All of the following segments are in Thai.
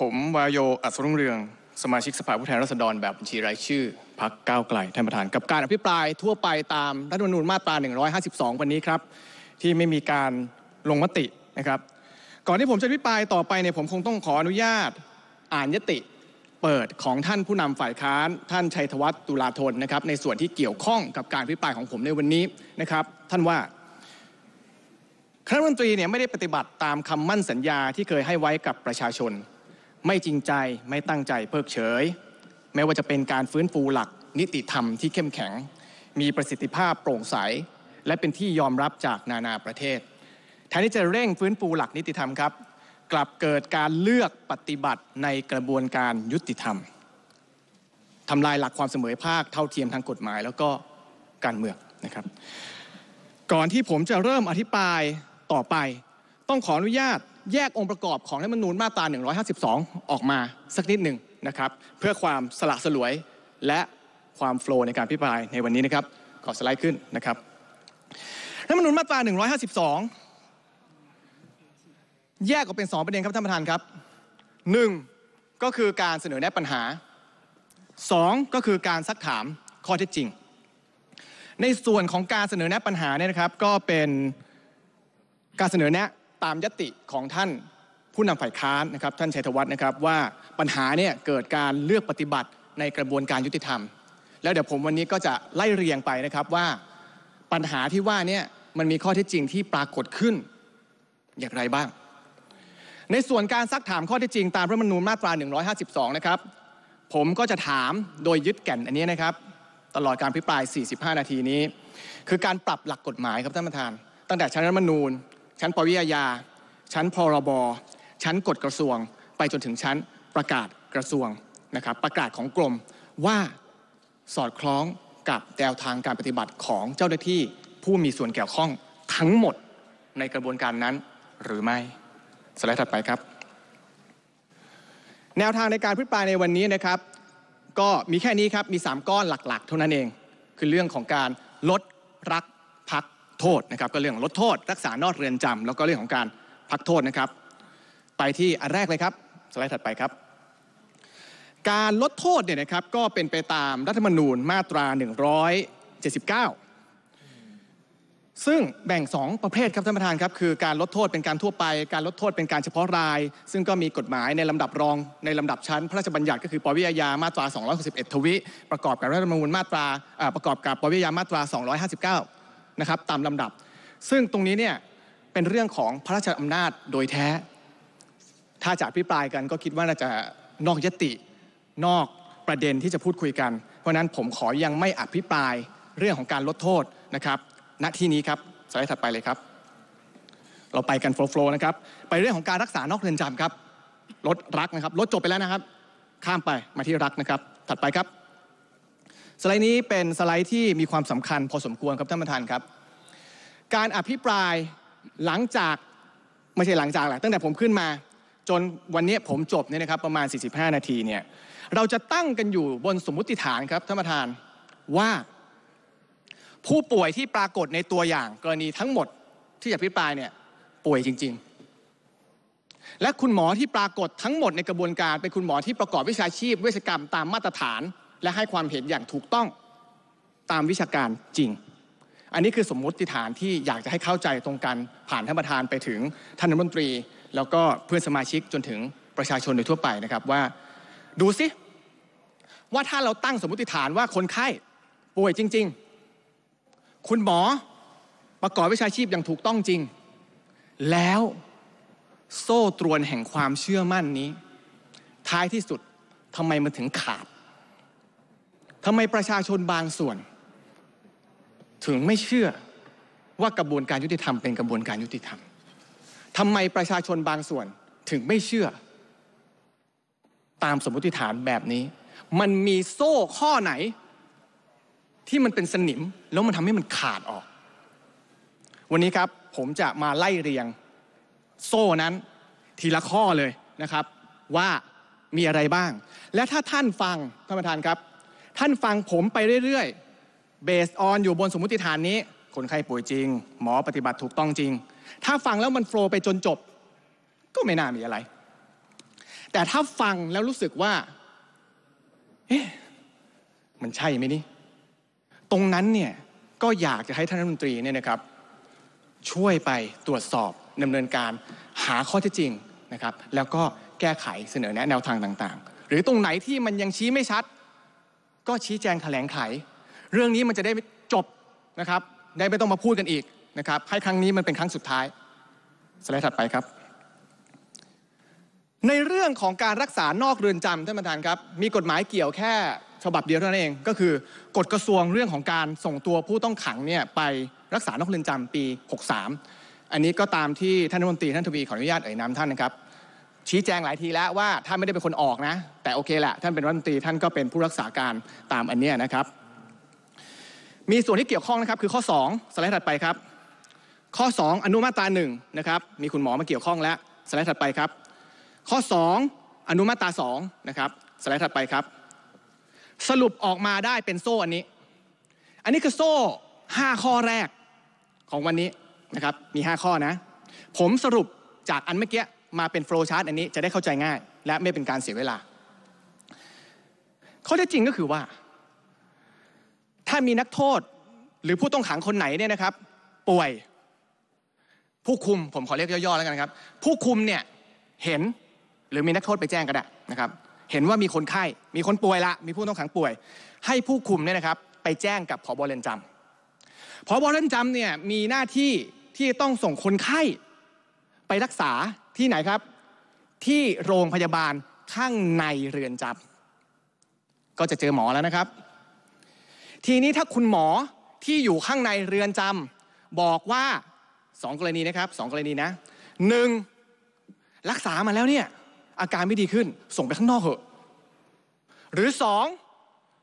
ผมวายโยอัศรุ่งเรืองสมาชิกสภาผู้แทนราษฎรแบบบัญชีรายชื่อพักก้าวไกลท่านประธานกับการอภิปรายทั่วไปตามรัฐธรรมนูญมาตรา 152 วันนี้ครับที่ไม่มีการลงมตินะครับก่อนที่ผมจะอภิปรายต่อไปเนี่ยผมคงต้องขออนุญาต อ่านยติเปิดของท่านผู้นำฝ่ายค้าน ท่านชัยธวัฒน์ตุลาธนนะครับในส่วนที่เกี่ยวข้องกับการอภิปรายของผมในวันนี้นะครับท่านว่าคณะรัฐมนตรีเนี่ยไม่ได้ปฏิบัติตามคำมั่นสัญญาที่เคยให้ไว้กับประชาชนไม่จริงใจไม่ตั้งใจเพิกเฉยแม้ว่าจะเป็นการฟื้นฟูหลักนิติธรรมที่เข้มแข็ง มีประสิทธิภาพโปร่งใสและเป็นที่ยอมรับจากนานาประเทศ แทนที่จะเร่งฟื้นฟูหลักนิติธรรมครับ กลับเกิดการเลือกปฏิบัติในกระบวนการยุติธรรมทำลายหลักความเสมอภาคเท่าเทียมทางกฎหมาย แล้วก็การเมืองนะครับ ก่อนที่ผมจะเริ่มอธิบายต่อไปต้องขออนุญาตแยกองค์ประกอบของรัฐมนูลมาตรา 152 ออกมาสักนิดหนึ่งนะครับเพื่อความสละสลวยและความโฟล์ในการพิพรายในวันนี้นะครับขอสไลด์ขึ้นนะครับรัฐมนูลมาตรา 152 แยกออกเป็น 2 ประเด็นครับท่านประธานครับ 1. ก็คือการเสนอแนะปัญหา 2. ก็คือการซักถามข้อเท็จจริง ในส่วนของการเสนอแนะปัญหาเนี่ยนะครับ ก็เป็นการเสนอแนะตามยติของท่านผู้นำฝ่ายค้านนะครับท่านชัยธวัฒน์นะครับ ว่าปัญหาเนี่ยเกิดการเลือกปฏิบัติในกระบวนการยุติธรรม แล้วเดี๋ยวผมวันนี้ก็จะไล่เรียงไปนะครับว่าปัญหาที่ว่าเนี่ยมันมีข้อเท็จจริงที่ปรากฏขึ้นอย่างไรบ้าง ในส่วนการซักถามข้อเท็จจริงตามรัฐมนูญมาตรา 152 นะครับ ผมก็จะถามโดยยึดแก่นอันนี้นะครับ ตลอดการพิปราย 45 นาทีนี้ คือการปรับหลักกฎหมายครับท่านประธาน ตั้งแต่ชั้นรัฐมนูญชั้นปวิายา ชั้นพรบ ชั้นกฎกระทรวงไปจนถึงชั้นประกาศกระทรวงนะครับประกาศของกรม ว่าสอดคล้องกับแนวทางการปฏิบัติของเจ้าหน้าที่ผู้มีส่วนเกี่ยวข้องทั้งหมดในกระบวนการนั้น หรือไม่สไลด์ถัดไปครับ แนวทางในการพิจารณาในวันนี้นะครับก็มีแค่นี้ครับ มี 3 ก้อนหลักๆเท่านั้นเองคือเรื่องของการลดรักโทษนะครับก็เรื่องลดโทษรักษานอกเรือนจำ แล้วก็เรื่องของการพักโทษนะครับ ไปที่อันแรกเลยครับสไลด์ถัดไปครับ การลดโทษเนี่ยนะครับก็เป็นไปตามรัฐธรรมนูญมาตรา 179 ซึ่งแบ่ง 2 ประเภทครับท่านประธานครับคือการลดโทษเป็นการทั่วไปการลดโทษเป็นการเฉพาะราย ซึ่งก็มีกฎหมายในลำดับรองในลำดับชั้นพระราชบัญญัติก็คือปวิยาญามาตรา261ทวิประกอบกับรัฐธรรมนูญมาตราประกอบกับปวิยาญามาตรา259นะครับตามลำดับ ซึ่งตรงนี้เนี่ยเป็นเรื่องของพระราชอำนาจโดยแท้ ถ้าจะอภิปรายกันก็คิดว่าน่าจะนอกยติ นอกประเด็นที่จะพูดคุยกัน เพราะนั้นผมขอยังไม่อภิปรายเรื่องของการลดโทษนะครับ ณที่นี้ครับสไลด์ถัดไปเลยครับ เราไปกันโฟล์นะครับไปเรื่องของการรักษานอกเรือนจำครับ ลดรักนะครับลด จบไปแล้วนะครับ ข้ามไปมาที่รักนะครับ ถัดไปครับสไลด์นี้เป็นสไลด์ที่มีความสำคัญพอสมควรครับท่านประธานครับการอภิปรายหลังจากไม่ใช่หลังจากแหละตั้งแต่ผมขึ้นมา จนวันนี้ผมจบเนี่ยนะครับประมาณ 45 นาทีเนี่ยเราจะตั้งกันอยู่บนสมมติฐานครับท่านประธานว่า ผู้ป่วยที่ปรากฏในตัวอย่างกรณีทั้งหมดที่อภิปรายเนี่ยป่วยจริง ๆ และคุณหมอที่ปรากฏทั้งหมดในกระบวนการเป็นคุณหมอที่ประกอบวิชาชีพเวชกรรมตามมาตรฐานและให้ความเห็นอย่างถูกต้องตามวิชาการจริง อันนี้คือสมมติฐานที่อยากจะให้เข้าใจตรงกันผ่านท่านประธานไปถึงท่านรัฐมนตรีแล้วก็เพื่อนสมาชิกจนถึงประชาชนโดยทั่วไปนะครับว่าดูสิว่าถ้าเราตั้งสมมติฐานว่าคนไข้ป่วยจริง ๆ คุณหมอประกอบวิชาชีพอย่างถูกต้องจริง แล้วโซ่ตรวนแห่งความเชื่อมั่นนี้ ท้ายที่สุดทำไมมันถึงขาดทำไมประชาชนบางส่วน ถึงไม่เชื่อว่ากระบวนการยุติธรรมเป็นกระบวนการยุติธรรม ทำไมประชาชนบางส่วนถึงไม่เชื่อ ตามสมมติฐานแบบนี้ มันมีโซ่ข้อไหนที่มันเป็นสนิม แล้วมันทำให้มันขาดออก วันนี้ครับผมจะมาไล่เรียง โซ่นั้น ทีละข้อเลยนะครับ ว่ามีอะไรบ้าง และถ้าท่านฟังท่านประธานครับท่านฟังผมไปเรื่อยๆ เบสออนอยู่บนสมมติฐานนี้ คนไข้ป่วยจริง หมอปฏิบัติถูกต้องจริง ถ้าฟังแล้วมันโฟล์ไปจนจบ ก็ไม่น่ามีอะไร แต่ถ้าฟังแล้วรู้สึกว่า เอ๊ะ มันใช่ไหมนี่ ตรงนั้นเนี่ย ก็อยากจะให้ท่านรัฐมนตรีเนี่ยนะครับ ช่วยไปตรวจสอบดำเนินการ หาข้อเท็จจริงนะครับ แล้วก็แก้ไขเสนอแนะแนวทางต่าง ๆ หรือตรงไหนที่มันยังชี้ไม่ชัดก็ชี้แจงแถลงไข เรื่องนี้มันจะได้จบนะครับได้ไม่ต้องมาพูดกันอีกนะครับให้ครั้งนี้มันเป็นครั้งสุดท้ายสไลด์ถัดไปครับ ในเรื่องของการรักษานอกเรือนจำท่านประธานครับมีกฎหมายเกี่ยวแค่ฉบับเดียวเท่านั้นเองก็คือกฎกระทรวงเรื่องของการส่งตัวผู้ต้องขังเนี่ยไปรักษานอกเรือนจำปี 63 อันนี้ก็ตามที่ท่านรัฐมนตรีท่านทวีขออนุญาตเอ่ยนามท่านนะครับชี้แจงหลายทีแล้วว่าท่านไม่ได้เป็นคนออกนะ แต่โอเคแหละท่านเป็นรัฐมนตรีท่านก็เป็นผู้รักษาการตามอันนี้นะครับ มีส่วนที่เกี่ยวข้องนะครับคือข้อ 2สไลด์ถัดไปครับ ข้อ 2 อนุมาตราหนึ่งนะครับมีคุณหมอมาเกี่ยวข้องแล้วสไลด์ถัดไปครับ ข้อ 2 อนุมาตรา2นะครับสไลด์ถัดไปครับ สรุปออกมาได้เป็นโซ่อันนี้ อันนี้คือโซ่ 5 ข้อแรกของวันนี้นะครับมี 5 ข้อนะ ผมสรุปจากอันเมื่อกี้มาเป็นโฟล์ชาร์ตอันนี้จะได้เข้าใจง่าย และไม่เป็นการเสียเวลาข้อเท็จจริงก็คือว่า ถ้ามีนักโทษหรือผู้ต้องขังคนไหนเนี่ยนะครับ ป่วยผู้คุมผมขอเรียกย่อๆแล้วกันครับ ผู้คุมเนี่ยเห็นหรือมีนักโทษไปแจ้งก็ได้นะครับเห็นว่ามีคนไข้มีคนป่วยละมีผู้ต้องขังป่วย ให้ผู้คุมเนี่ยนะครับไปแจ้งกับผอบเรือนจำผอบเรือนจำเนี่ยมีหน้าที่ที่ต้องส่งคนไข้ไปรักษาที่ไหนครับ ที่โรงพยาบาลข้างในเรือนจำก็จะเจอหมอแล้วนะครับ ทีนี้ถ้าคุณหมอที่อยู่ข้างในเรือนจำบอกว่าสองกรณีนะครับสองกรณีนะหนึ่งรักษามาแล้วเนี่ยอาการไม่ดีขึ้น ส่งไปข้างนอกเหอะหรือสอง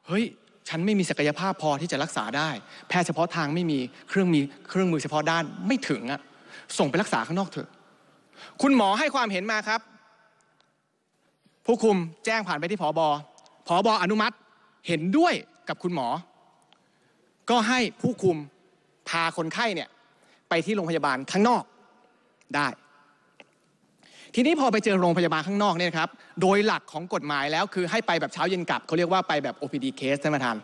เฮ้ยฉันไม่มีศักยภาพพอที่จะรักษาได้ แพทย์เฉพาะทางไม่มีเครื่องมีเครื่องมือเฉพาะด้านไม่ถึงอะส่งไปรักษาข้างนอกเถอะคุณหมอให้ความเห็นมาครับ ผู้คุมแจ้งผ่านไปที่ผอบอผอบออนุมัติเห็นด้วยกับคุณหมอ ก็ให้ผู้คุมพาคนไข้เนี่ยไปที่โรงพยาบาลข้างนอกได้ ทีนี้พอไปเจอโรงพยาบาลข้างนอกเนี่ยครับโดยหลักของกฎหมายแล้วคือให้ไปแบบเช้าเย็นกลับเขาเรียกว่าไปแบบ OPD case ท่านประธาน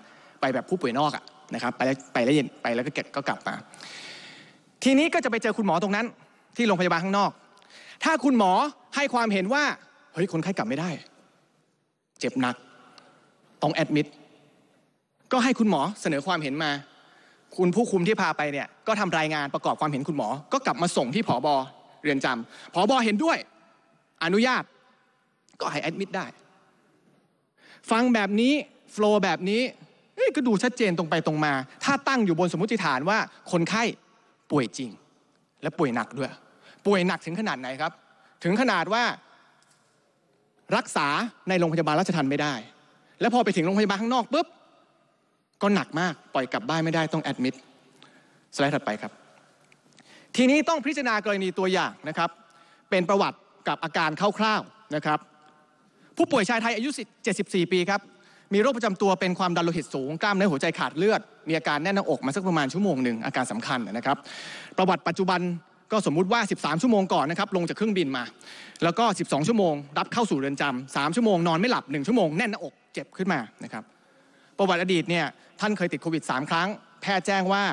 ไปแบบผู้ป่วยนอกอะนะครับไปแล้วไปแล้วเย็นไปแล้วก็เก็บก็กลับมา ทีนี้ก็จะไปเจอคุณหมอตรงนั้น ที่โรงพยาบาลข้างนอกถ้าคุณหมอให้ความเห็นว่าเฮ้ยคนไข้กลับไม่ได้ เจ็บหนักต้องแอดมิดก็ให้คุณหมอเสนอความเห็นมา คุณผู้คุมที่พาไปเนี่ย ก็ทำรายงานประกอบความเห็นคุณหมอ ก็กลับมาส่งที่ผอบอเรือนจำผอบอเห็นด้วย อนุญาตก็ให้แอดมิดได้ฟังแบบนี้โฟล์แบบนี้ก็ดูชัดเจนตรงไปตรงมา ถ้าตั้งอยู่บนสมมติฐานว่า คนไข้ป่วยจริง และป่วยหนักด้วยป่วยหนักถึงขนาดไหนครับ ถึงขนาดว่ารักษาในโรงพยาบาลราชทันไม่ได้ แล้วพอไปถึงโรงพยาบาลข้างนอกปุ๊บก็หนักมากปล่อยกลับบ้านไม่ได้ต้องแอดมิดสไลด์ถัดไปครับ ทีนี้ต้องพิจารณากรณีตัวอย่างนะครับ เป็นประวัติกับอาการคร่าวๆนะครับผู้ป่วยชายไทยอายุ74 ปีครับ มีโรคประจำตัวเป็นความดันโลหิตสูงกล้ามเนื้อหัวใจขาดเลือดมีอาการแน่นหน้าอกมาสักประมาณชั่วโมงหนึ่งอาการสำคัญนะครับ ประวัติปัจจุบันก็สมมุติว่า 13 ชั่วโมงก่อนนะครับ ลงจากเครื่องบินมา แล้วก็ 12 ชั่วโมง รับเข้าสู่เรือนจำ3ชั่วโมงนอนไม่หลับ 1 ชั่วโมงแน่นหน้าอกเจ็บขึ้นมา นะครับ ประวัติอดีตเนี่ย ท่านเคยติดโควิด 3 ครั้ง แพทย์แจ้งว่า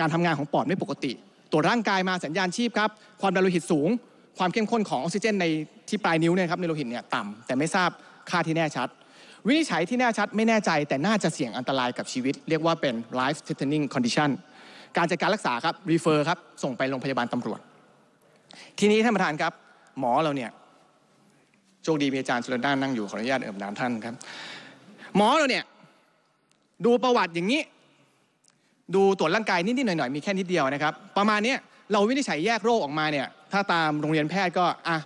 การทำงานของปอดไม่ปกติตรวจร่างกายมาสัญญาณชีพครับ ความดันโลหิตสูง ความเข้มข้นของออกซิเจนในที่ปลายนิ้วเนี่ยครับในโลหิตเนี่ยต่ำแต่ไม่ทราบค่าที่แน่ชัด วินิจฉัยที่แน่ชัดไม่แน่ใจแต่น่าจะเสี่ยงอันตรายกับชีวิต เรียกว่าเป็น life threatening condition การจัดการรักษาครับรีเฟอร์ครับส่งไปโรงพยาบาลตำรวจ ทีนี้ท่านประธานครับ หมอเราเนี่ยโชคดีมีอาจารย์สุรันานนั่งอยู่ขออนุญาตเอ่ยนามท่านครับหมอเราเนี่ยดูประวัติอย่างนี้ ดูตรวจร่างกายนิดๆหน่อยๆมีแค่นิดเดียวนะครับ ประมาณนี้เราวินิจฉัยแยกโรคออกมาเนี่ยถ้าตามโรงเรียนแพทย์ก็อ่ะ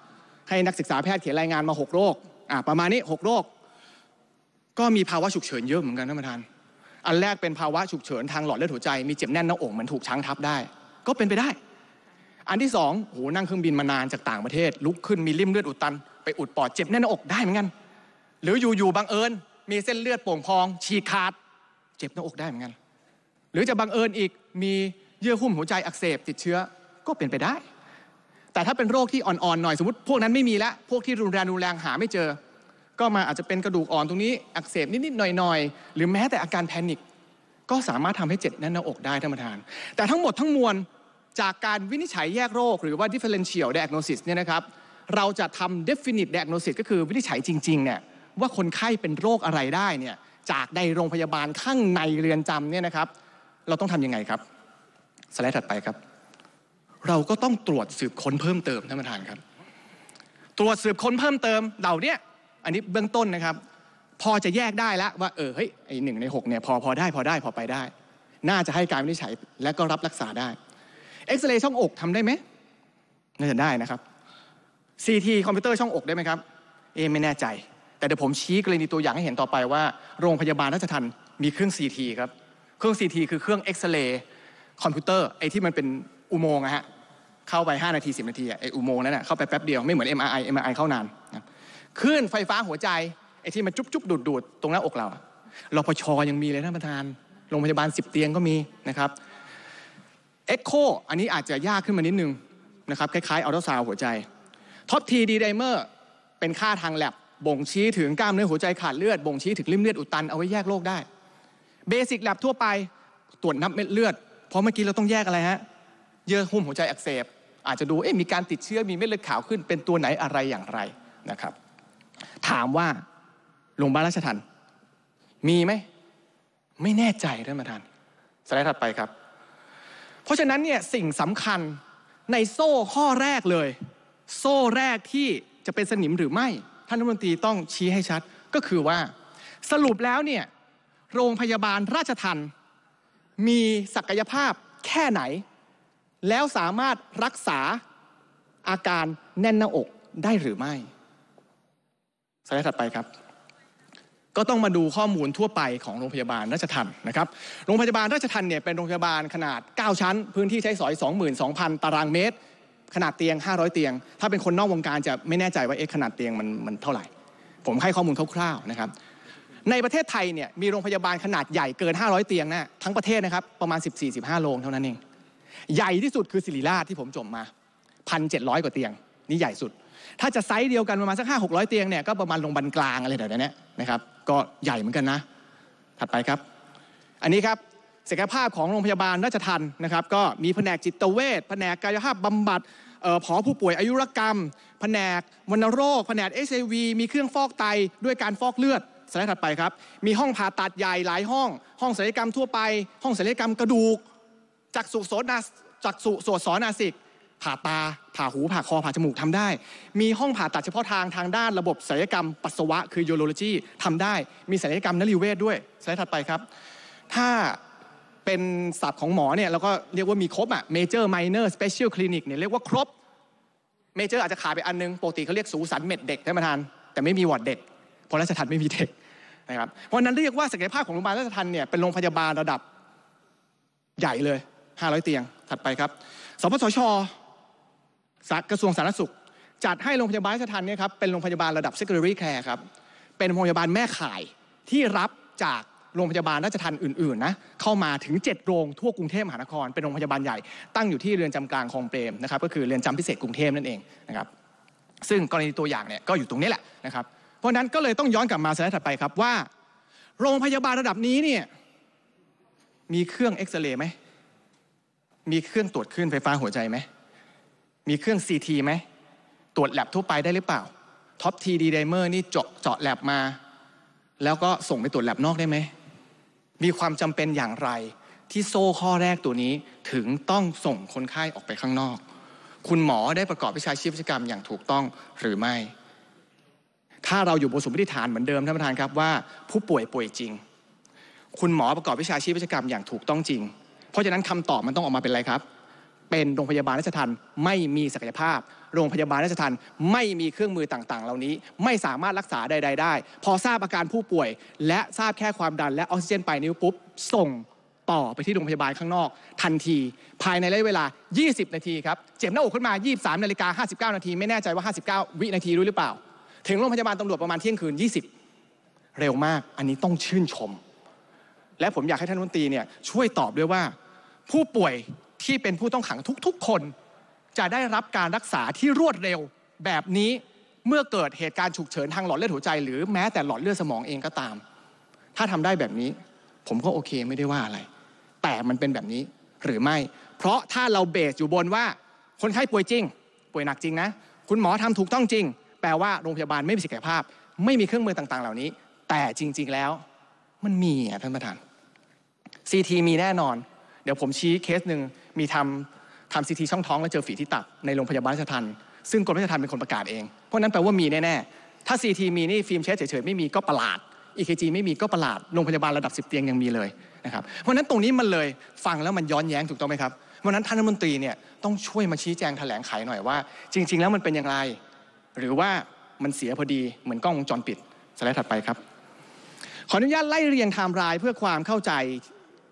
ให้นักศึกษาแพทย์เขียนรายงานมา 6 โรคอ่ะประมาณนี้ 6โรคก็มีภาวะฉุกเฉินเยอะเหมือนกันท่านประธานอันแรกเป็นภาวะฉุกเฉินทางหลอดเลือดหัวใจมีเจ็บแน่นหน้าอกเหมือนถูกช้างทับได้ ก็เป็นไปได้ อันที่สองโหนั่งเครื่องบินมานานจากต่างประเทศลุกขึ้นมีริ่มเลือดอุดตันไปอุดปอดเจ็บแน่นหน้าอกได้เหมือนกัน หรืออยู่ๆบังเอิญมีเส้นเลือดโป่งพองฉีกขาดเจ็บหน้าอกได้เหมือนกันหรือจะบังเอิญอีกมีเยื่อหุ้มหัวใจอักเสบติดเชื้อก็เป็นไปได้ แต่ถ้าเป็นโรคที่อ่อนๆหน่อยสมมติ พวกนั้นไม่มีแล้วพวกที่รุนแรงรุนแรงหา ไม่เจอก็มาอาจจะเป็นกระดูกอ่อนตรงนี้อักเสบนิดๆหน่อยๆ หรือแม้แต่อาการแพนิคก็สามารถทำให้เจ็บแน่นหน้าอกได้ท่านประธานแต่ทั้งหมดทั้งมวลจากการวินิจฉัยแยกโรคหรือว่า differential diagnosis เนี่ยนะครับเราจะทำ definite diagnosis ก็คือวินิจฉัยจริงๆเนี่ยว่าคนไข้เป็นโรคอะไรได้เนี่ยจากในโรงพยาบาลข้างในเรือนจำเนี่ยนะครับเราต้องทำยังไงครับสไลด์ถัดไปครับ เราก็ต้องตรวจสืบค้นเพิ่มเติมท่านประธานครับตรวจสืบค้นเพิ่มเติมเหล่านี้อันนี้เบื้องต้นนะครับพอจะแยกได้แล้ว ว่าเออเฮ้ยไอหนึ่งใน6เนี่ยพอพอได้พอได้พอไปได้ น่าจะให้การวินิจฉัยและก็รับรักษาได้เอ็กซเรย์ช่องอกทำได้ไหมน่าจะได้นะครับซีทีคอมพิวเตอร์ช่องอกได้ไหมครับเอไม่แน่ใจ แต่เดี๋ยวผมชี้กรณีตัวอย่างให้เห็นต่อไป ว่าโรงพยาบาลราชทันมีเครื่องซีทีครับเครื่องซีทีคือเครื่องเอ็กซเรย์คอมพิวเตอร์ไอที่มันเป็นอุโมงค์นะฮะเข้าไป5นาที10นาทีไออุโมงค์นั้นเข้าไปแป๊บเดียวไม่เหมือน MRI MRI เข้านานนะคลื่นไฟฟ้าหัวใจไอ้ที่มันจุ๊บๆ ดูดๆ ตรงหน้าอกเราเราพชยังมีเลยท่านประธาน โรงพยาบาล10เตียงก็มีนะครับ เอ็กโค อันนี้อาจจะยากขึ้นมานิดนึง นะครับ คล้ายๆอัลตราซาวหัวใจ ท็อปทีดีไดเมอร์เป็นค่าทางแลบบ่งชี้ถึงกล้ามเนื้อหัวใจขาดเลือดบ่งชี้ถึงริมเลือดอุดตัน เอาไว้แยกโรคได้ เบสิกแลบทั่วไปตรวจนับเม็ดเลือดเพราะเมื่อกี้เราต้องแยกอะไรฮะ เยื่อหุ้มหัวใจอักเสบอาจจะดูเอ๊ะมีการติดเชื้อมีเม็ดเลือดขาวขึ้นเป็นตัวไหนอะไรอย่างไรนะครับถามว่าโรงพยาบาลราชทันมีไหมไม่แน่ใจท่านประธานสไลด์ถัดไปครับ เพราะฉะนั้นเนี่ย สิ่งสำคัญในโซ่ข้อแรกเลย โซ่แรกที่จะเป็นสนิมหรือไม่ ท่านรัฐมนตรีต้องชี้ให้ชัด ก็คือว่าสรุปแล้วเนี่ย โรงพยาบาลราชทันมีศักยภาพแค่ไหน แล้วสามารถรักษาอาการแน่นหน้าอกได้หรือไม่ไลด์ถัดไปครับ ก็ต้องมาดูข้อมูลทั่วไปของโรงพยาบาลราชทันนะครับโรงพยาบาลราชทันเนี่ยเป็นโรงพยาบาลขนาด 9 ชั้น พื้นที่ใช้สอย 22,000 ตารางเมตร ขนาดเตียง 500 เตียง ถ้าเป็นคนนอกวงการจะไม่แน่ใจว่าเอ๊ะขนาดเตียงมันมันเท่าไหร่ ผมให้ข้อมูลคร่าวๆนะครับในประเทศไทยเนี่ยมีโรงพยาบาลขนาดใหญ่เกิน 500 เตียงนะทั้งประเทศนะครับประมาณ 14-15 โรงเท่านั้นเองใหญ่ที่สุดคือศิริราชที่ผมจบมา 1,700กว่าเตียง นี่ใหญ่สุดถ้าจะไซส์เดียวกัน ประมาณสักห้าหกร้อยเตียงเนี่ยก็ประมาณโรงพยาบาลกลางอะไรแบบนี้นะครับ ก็ใหญ่เหมือนกันนะ ถัดไปครับ อันนี้ครับศักยภาพของโรงพยาบาลราชทันนะครับ ก็มีแผนกจิตเวช แผนกกายภาพบำบัดผอผู้ป่วยอายุรกรรมแผนกวัณโรค แผนกเอชวีมีเครื่องฟอกไตด้วยการฟอกเลือดสไลด์ถัดไปครับ มีห้องผ่าตัดใหญ่หลายห้อง ห้องศัลยกรรมทั่วไป ห้องศัลยกรรมกระดูกจักษุโสนาจักสุโสนาสิกผ่าตาผ่าหูผ่าคอผ่าจมูกทำได้ มีห้องผ่าตัดเฉพาะทางทางด้านระบบศัลยกรรม ปัสสาวะคือยูโรโลจีทำได้ มีศัลยกรรมนรีเวทด้วยสไลด์ถัดไปครับ ถ้าเป็นศัพท์ของหมอเนี่ยเราก็เรียกว่ามีครบอะเมเจอร์ไมเนอร์สเปเชียลคลินิกเนี่ยเรียกว่าครบเมเจอร์อาจจะขาดไปอันนึงปกติเขาเรียกสูสันเม็ดเด็กท่านประธานแต่ไม่มีวอร์ดเด็กเพราะราชทันไม่มีเด็กนะครับเพราะนั้นเรียกว่าศักยภาพของโรงพยาบาลราชทันเนี่ยเป็นโรงพยาบาลระดับใหญ่เลย 500 เตียง ถัดไปครับสปสชกระทรวงสาธารณสุข จัดให้โรงพยาบาลสถานเนี่ยครับเป็นโรงพยาบาลระดับ secondary care ครับเป็นโรงพยาบาลแม่ข่ายที่รับจากโรงพยาบาลราชทันอื่นๆนะเข้ามาถึง 7 โรงทั่วกรุงเทพมหานครเป็นโรงพยาบาลใหญ่ตั้งอยู่ที่เรือนจำกลางคลองเปรมนะครับก็คือเรือนจำพิเศษกรุงเทพนั่นเองนะครับซึ่งกรณีตัวอย่างเนี่ยก็อยู่ตรงนี้แหละนะครับเพราะนั้นก็เลยต้องย้อนกลับมาสไลด์ถัดไปครับว่า โรงพยาบาลระดับนี้เนี่ยมีเครื่องเอ็กซเรย์ไหมมีเครื่องตรวจคลื่นไฟฟ้าหัวใจไหมมีเครื่อง CT ไหมตรวจแลบทั่วไปได้หรือเปล่าท็อปทีดีไดเมอร์นี่เจาะเจาะแลบมาแล้วก็ส่งไปตรวจแลบนอกได้ไหมมีความจำเป็นอย่างไร ที่โซ่ข้อแรกตัวนี้ถึงต้องส่งคนไข้ออกไปข้างนอก คุณหมอได้ประกอบวิชาชีพวิชกรรมอย่างถูกต้องหรือไม่ ถ้าเราอยู่บนสมมติฐานเหมือนเดิมท่านประธานครับว่า ผู้ป่วยป่วยจริง คุณหมอประกอบวิชาชีพวิชกรรมอย่างถูกต้องจริง เพราะฉะนั้นคำตอบมันต้องออกมาเป็นอะไรครับเป็นโรงพยาบาลราชทันไม่มีศักยภาพ โรงพยาบาลราชทันไม่มีเครื่องมือต่างๆ เหล่านี้ไม่สามารถรักษาใดๆได้พอทราบอาการผู้ป่วย และทราบแค่ความดัน และออกซิเจนไปนิ้วปุ๊บ ส่งต่อไปที่โรงพยาบาลข้างนอกทันที ภายในระยะเวลา 20 นาทีครับ เจ็บหน้าอกขึ้นมา 23 นาฬิกา 59 นาทีไม่แน่ใจว่า 59 วินาทีรู้หรือเปล่า ถึงโรงพยาบาลตำรวจประมาณเที่ยงคืน 20 เร็วมากอันนี้ต้องชื่นชม และผมอยากให้ท่านรัฐมนตรีเนี่ยช่วยตอบด้วยว่าผู้ป่วยที่เป็นผู้ต้องขังทุกๆ คน จะได้รับการรักษาที่รวดเร็วแบบนี้เมื่อเกิดเหตุการณ์ฉุกเฉินทางหลอดเลือดหัวใจหรือแม้แต่หลอดเลือดสมองเองก็ตาม ถ้าทำได้แบบนี้ ผมก็โอเคไม่ได้ว่าอะไร แต่มันเป็นแบบนี้หรือไม่ เพราะถ้าเราเบสอยู่บนว่าคนไข้ป่วยจริง ป่วยหนักจริงนะ คุณหมอทำถูกต้องจริง แปลว่าโรงพยาบาลไม่มีศักยภาพ ไม่มีเครื่องมือต่างๆ เหล่านี้ แต่จริงๆแล้ว มันมีอ่ะท่านประธานซีทีมีแน่นอน เดี๋ยวผมชี้เคสหนึ่งมีทำทำซีทีช่องท้องแล้วเจอฝีที่ตับในโรงพยาบาลราชทันซึ่งกรมราชทันเป็นคนประกาศเอง เพราะนั้นแปลว่ามีแน่ๆถ้าซีทีมีนี่ฟิล์มเช็เฉยๆไม่มีก็ประหลาด อีเคจีไม่มีก็ประหลาดโรงพยาบาลระดับสิบเตียงยังมีเลยนะครับเพราะนั้นตรงนี้มันเลยฟังแล้วมันย้อนแย้งถูกต้องไหมครับเพราะนั้นท่านรัฐมนตรีเนี่ยต้องช่วยมาชี้แจงแถลงไขหน่อยว่าจริง ๆ แล้วมันเป็นอย่างไร หรือว่ามันเสียพอดีเหมือนกล้องวงจรปิดสไลด์ถัดไปครับ ขออนุญาตไล่เรียงไทม์ไลน์เพื่อความเข้าใจ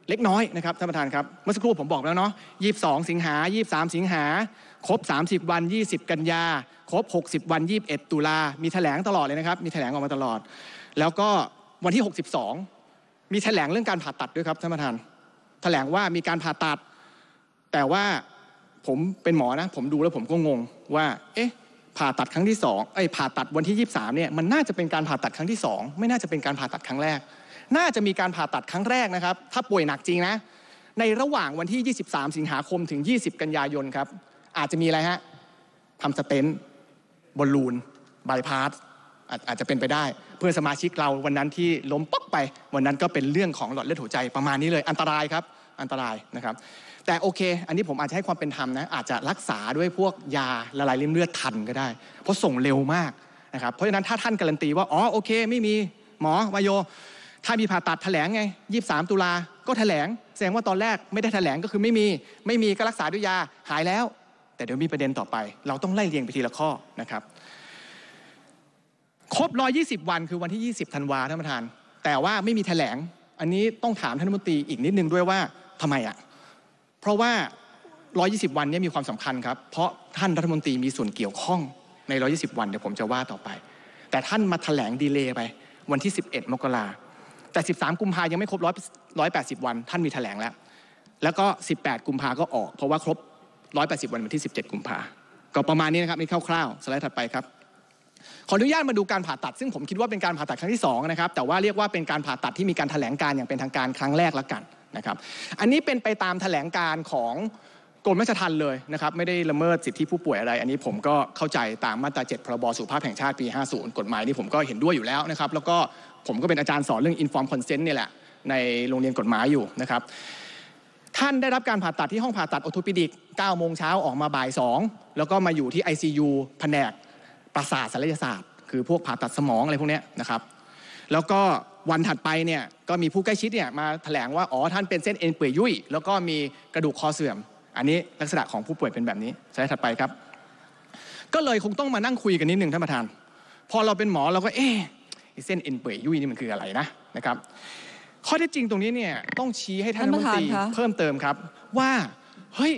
เล็กน้อยนะครับท่านประธานครับเมื่อสักครู่ผมบอกแล้วเนาะ22 สิงหา23 สิงหาครบ 30 วัน 20 กันยา ครบ 60 วัน21 ตุลามีแถลงตลอดเลยนะครับมีแถลงออกมาตลอด แล้วก็วันที่ 62 มีแถลงเรื่องการผ่าตัดด้วยครับท่านประธาน แถลงว่ามีการผ่าตัด แต่ว่าผมเป็นหมอนะผมดูแล้วผมก็งงว่า เอ๊ะผ่าตัดครั้งที่2ไอ้ผ่าตัดวันที่ 23เนี่ยมันน่าจะเป็นการผ่าตัดครั้งที่2ไม่น่าจะเป็นการผ่าตัดครั้งแรกน่าจะมีการผ่าตัดครั้งแรกนะครับ ถ้าป่วยหนักจริงนะ ในระหว่างวันที่ 23 สิงหาคม ถึง 20 กันยายน ครับ อาจจะมีอะไรฮะทำสเตนบอลลูนบายพาสอาจจะเป็นไปได้ เพื่อนสมาชิกเราวันนั้นที่ล้มป๊อกไป วันนั้นก็เป็นเรื่องของหลอดเลือดหัวใจ ประมาณนี้เลย อันตรายครับ อันตรายนะครับ แต่โอเค อันนี้ผมอาจจะให้ความเป็นธรรมนะ อาจจะรักษาด้วยพวกยาละลายริ่มเลือดทันก็ได้ เพราะส่งเร็วมากนะครับ เพราะฉะนั้นถ้าท่านการันตีว่า อ๋อ โอเค ไม่มีหมอวายโยถ้ามีผ่าตัดแถลงไง23ตุลาก็แถลงแสดงว่าตอนแรกไม่ได้แถลงก็คือไม่มีไม่มีก็รักษาด้วยยาหายแล้ว แต่เดี๋ยวมีประเด็นต่อไป เราต้องไล่เรียงไปทีละข้อนะครับครบ 120 วันคือวันที่ 20ธันวาท่านประธาน แต่ว่าไม่มีแถลงอันนี้ต้องถามท่านมนตรีอีกนิดนึงด้วยว่าทำไมอ่ะเพราะว่า 120 วันนี้มีความสำคัญครับเพราะท่านรัฐมนตรีมีส่วนเกี่ยวข้องใน 120 วันเดี๋ยวผมจะว่าต่อไป แต่ท่านมาแถลงดีเลย์ไปวันที่11มกราแต่13กุมภายังไม่ครบ 180 วัน ท่านมีแถลงแล้ว แล้วก็ 18 กุมภาก็ออก เพราะว่าครบ 180 วันวันที่ 17 กุมภาก็ประมาณนี้นะครับนี่คร่าวๆสไลด์ถัดไปครับ ขออนุญาตมาดูการผ่าตัด ซึ่งผมคิดว่าเป็นการผ่าตัดครั้งที่2นะครับ แต่ว่าเรียกว่าเป็นการผ่าตัดที่มีการถแถลงการอย่างเป็นทางการครั้งแรกแล้วกันนะครับ อันนี้เป็นไปตามถแถลงการของกรมราชทัณฑ์เลยนะครับ ไม่ได้ละเมิดสิทธิผู้ป่วยอะไร อันนี้ผมก็เข้าใจตามมาตรา 7 พรบสุขภาพแห่งชาติปี 50 กฎหมายนี้ผมก็เห็นด้วยอยู่แล้วนะครับแล้วก็ผมก็เป็นอาจารย์สอนเรื่อง inform consent เนี่ยแหละในโรงเรียนกฎหมายอยู่นะครับท่านได้รับการผ่าตัดที่ห้องผ่าตัดออทูปิดิก9โมงเช้าออกมาบ่าย 2 แล้วก็มาอยู่ที่ ICU แผนกประสาทศัลยศาสตร์คือพวกผ่าตัดสมองอะไรพวกนี้นะครับแล้วก็วันถัดไปเนี่ยก็มีผู้ใกล้ชิดเนี่ยมาแถลงว่าอ๋อท่านเป็นเส้นเอ็นเปื่อยยุ่ยแล้วก็มีกระดูกคอเสื่อม อันนี้ลักษณะของผู้ป่วยเป็นแบบนี้สไลด์ถัดไปครับ ก็เลยคงต้องมานั่งคุยกันนิดหนึ่งท่านประธานพอเราเป็นหมอเราก็เอ๊ะเส้นเอ็นเปื่อยยุ่ยนี่มันคืออะไรนะนะครับข้อเท็จจริงตรงนี้เนี่ยต้องชี้ให้ท่านรัฐมนตรีเพิ่มเติมครับ ว่าเฮ้ย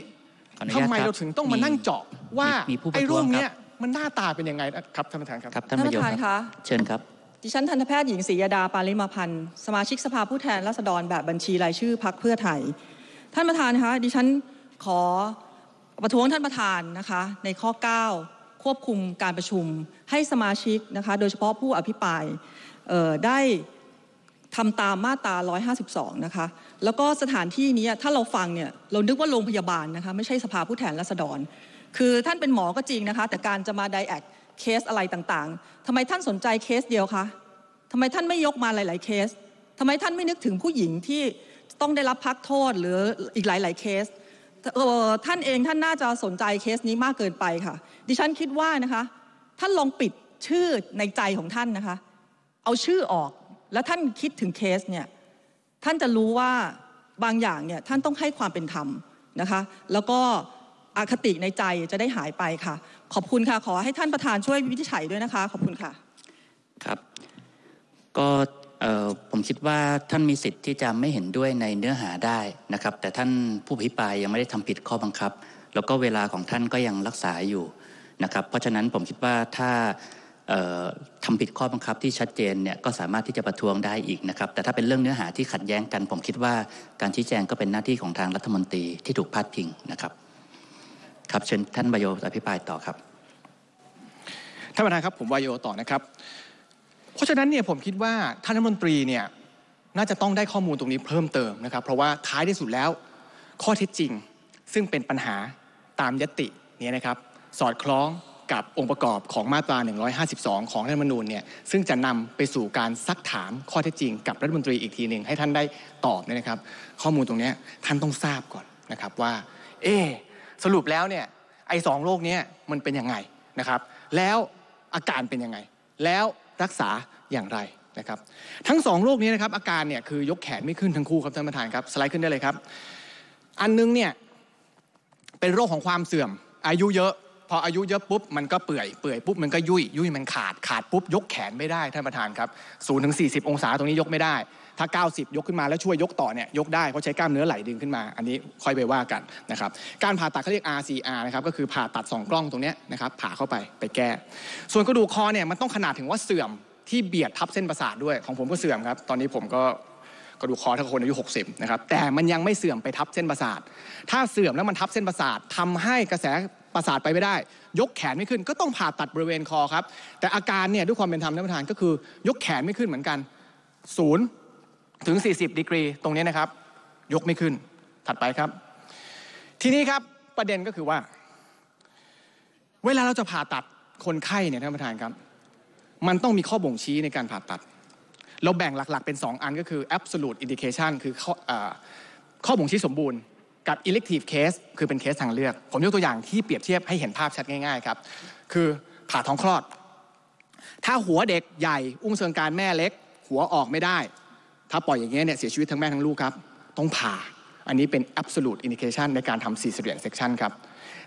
ทำไมเราถึงต้องมานั่งเจาะว่าไอ้ร่วงเนี้ยมันหน้าตาเป็นยังไงครับท่านประธานครับท่านประธานคะเชิญครับดิฉันทันตแพทย์หญิงศรียดาปาลิมาพันธ์สมาชิกสภาผู้แทนราษฎรแบบบัญชีรายชื่อพักเพื่อไทยท่านประธานคะดิฉันขอประท้วงท่านประธานนะคะ ในข้อ 9ควบคุมการประชุมให้สมาชิกนะคะโดยเฉพาะผู้อภิปรายได้ทำตามมาตรา 152 นะคะแล้วก็สถานที่นี้ถ้าเราฟังเนี่ยเรานึกว่าโรงพยาบาลนะคะไม่ใช่สภาผู้แทนราษฎร คือท่านเป็นหมอก็จริงนะคะแต่การจะมาไดแอคเคสอะไรต่างๆทำไมท่านสนใจเคสเดียวคะทำไมท่านไม่ยกมาหลาย ๆเคสทำไมท่านไม่นึกถึงผู้หญิงที่ต้องได้รับพักโทษหรืออีกหลาย ๆเคสท่านเองท่านน่าจะสนใจเคสนี้มากเกินไปค่ะ ดิฉันคิดว่านะคะ ท่านลองปิดชื่อในใจของท่านนะคะ เอาชื่อออกแล้วท่านคิดถึงเคสเนี่ยท่านจะรู้ว่าบางอย่างเนี่ยท่านต้องให้ความเป็นธรรมนะคะ แล้วก็อคติในใจจะได้หายไปค่ะ ขอบคุณค่ะขอให้ท่านประธานช่วยวิจัยด้วยนะคะ ขอบคุณค่ะครับก็ผมคิดว่าท่านมีสิทธิ์ที่จะไม่เห็นด้วยในเนื้อหาได้นะครับ แต่ท่านผู้พิปรายยังไม่ได้ทำผิดข้อบังคับ แล้วก็เวลาของท่านก็ยังรักษาอยู่นะครับ เพราะฉะนั้นผมคิดว่าถ้าทำผิดข้อบังคับที่ชัดเจนเนี่ยก็สามารถที่จะประท้วงได้อีกนะครับ แต่ถ้าเป็นเรื่องเนื้อหาที่ขัดแย้งกัน ผมคิดว่าการชี้แจงก็เป็นหน้าที่ของทางรัฐมนตรีที่ถูกพาดพิงนะครับ ครับเชิญท่านวายโยอภิปรายต่อครับท่านประธานครับผมวายโยต่อนะครับเพราะฉะนั้นเนี่ยผมคิดว่าท่านรัฐมนตรีเนี่ยน่าจะต้องได้ข้อมูลตรงนี้เพิ่มเติมนะครับ เพราะว่าท้ายที่สุดแล้ว ข้อเท็จจริงซึ่งเป็นปัญหาตามยตินี้นะครับสอดคล้องกับองค์ประกอบของมาตรา 152 ของรัฐธรรมนูญเนี่ยซึ่งจะนำไปสู่การซักถามข้อเท็จจริงกับรัฐมนตรีอีกทีหนึ่งให้ท่านได้ตอบนะครับข้อมูลตรงนี้ท่านต้องทราบก่อนนะครับว่า เอสรุปแล้วเนี่ยไอ้สองโรคนี้มันเป็นยังไงนะครับแล้วอาการเป็นยังไงแล้วรักษาอย่างไรนะครับ ทั้ง 2 โรคนี้นะครับอาการเนี่ย คือยกแขนไม่ขึ้นทั้งคู่ครับท่านประธานครับสไลด์ขึ้นได้เลยครับ อันนึงเนี่ย เป็นโรคของความเสื่อม อายุเยอะ พออายุเยอะปุ๊บ มันก็เปื่อยเปื่อยปุ๊บมันก็ยุ่ยยุ่ย มันขาดขาดปุ๊บยกแขนไม่ได้ท่านประธานครับศูนย์ถึงิบองศาตรงนี้ยกไม่ได้ถ้า90 ยกขึ้นมาแล้วช่วยยกต่อเนี่ยยกได้เขาใช้กล้ามเนื้อไหลดึงขึ้นมา อันนี้ค่อยไปว่ากันนะครับการผ่าตัดเขาเรียก RCR นะครับก็คือผ่าตัด2กล้องตรงนี้นะครับผ่าเข้าไปไปแก้ ส่วนกระดูกคอเนี่ยมันต้องขนาดถึงว่าเสื่อมที่เบียดทับเส้นประสาทด้วยของผมก็เสื่อมครับ ตอนนี้ผมก็กระดูกคอถ้าคนอายุ60นะครับแต่มันยังไม่เสื่อมไปทับเส้นประสาท ถ้าเสื่อมแล้วมันทับเส้นประสาททำให้กระแสประสาทไปไม่ได้ ยกแขนไม่ขึ้นก็ต้องผ่าตัดบริเวณคอครับ แต่อาการเนี่ยด้วยความเป็นธรรมท่านประธานก็คือยกแขนไม่ขึ้นเหมือนกันศูนย์ถึง 40ดีกรี ตรงนี้นะครับ ยกไม่ขึ้น ถัดไปครับ ทีนี้ครับ ประเด็นก็คือว่า เวลาเราจะผ่าตัดคนไข้เนี่ยท่านประธานครับ มันต้องมีข้อบ่งชี้ในการผ่าตัด เราแบ่งหลัก ๆ เป็น 2 อันก็คือ absolute indication คือข้ออข้อบ่งชี้สมบูรณ์ กับ elective case คือเป็นเคสทางเลือก ผมยกตัวอย่างที่เปรียบเทียบให้เห็นภาพชัดง่ายๆครับ คือผ่าท้องคลอด ถ้าหัวเด็กใหญ่ อุ้งเชิงการแม่เล็ก หัวออกไม่ได้ถ้าปล่อยอย่างเงี้ยเนี่ยเสียชีวิตทั้งแม่ทั้งลูกครับต้องผ่าอันนี้เป็น absolute indication ในการทำสี่เสียงเซ็กชันครับ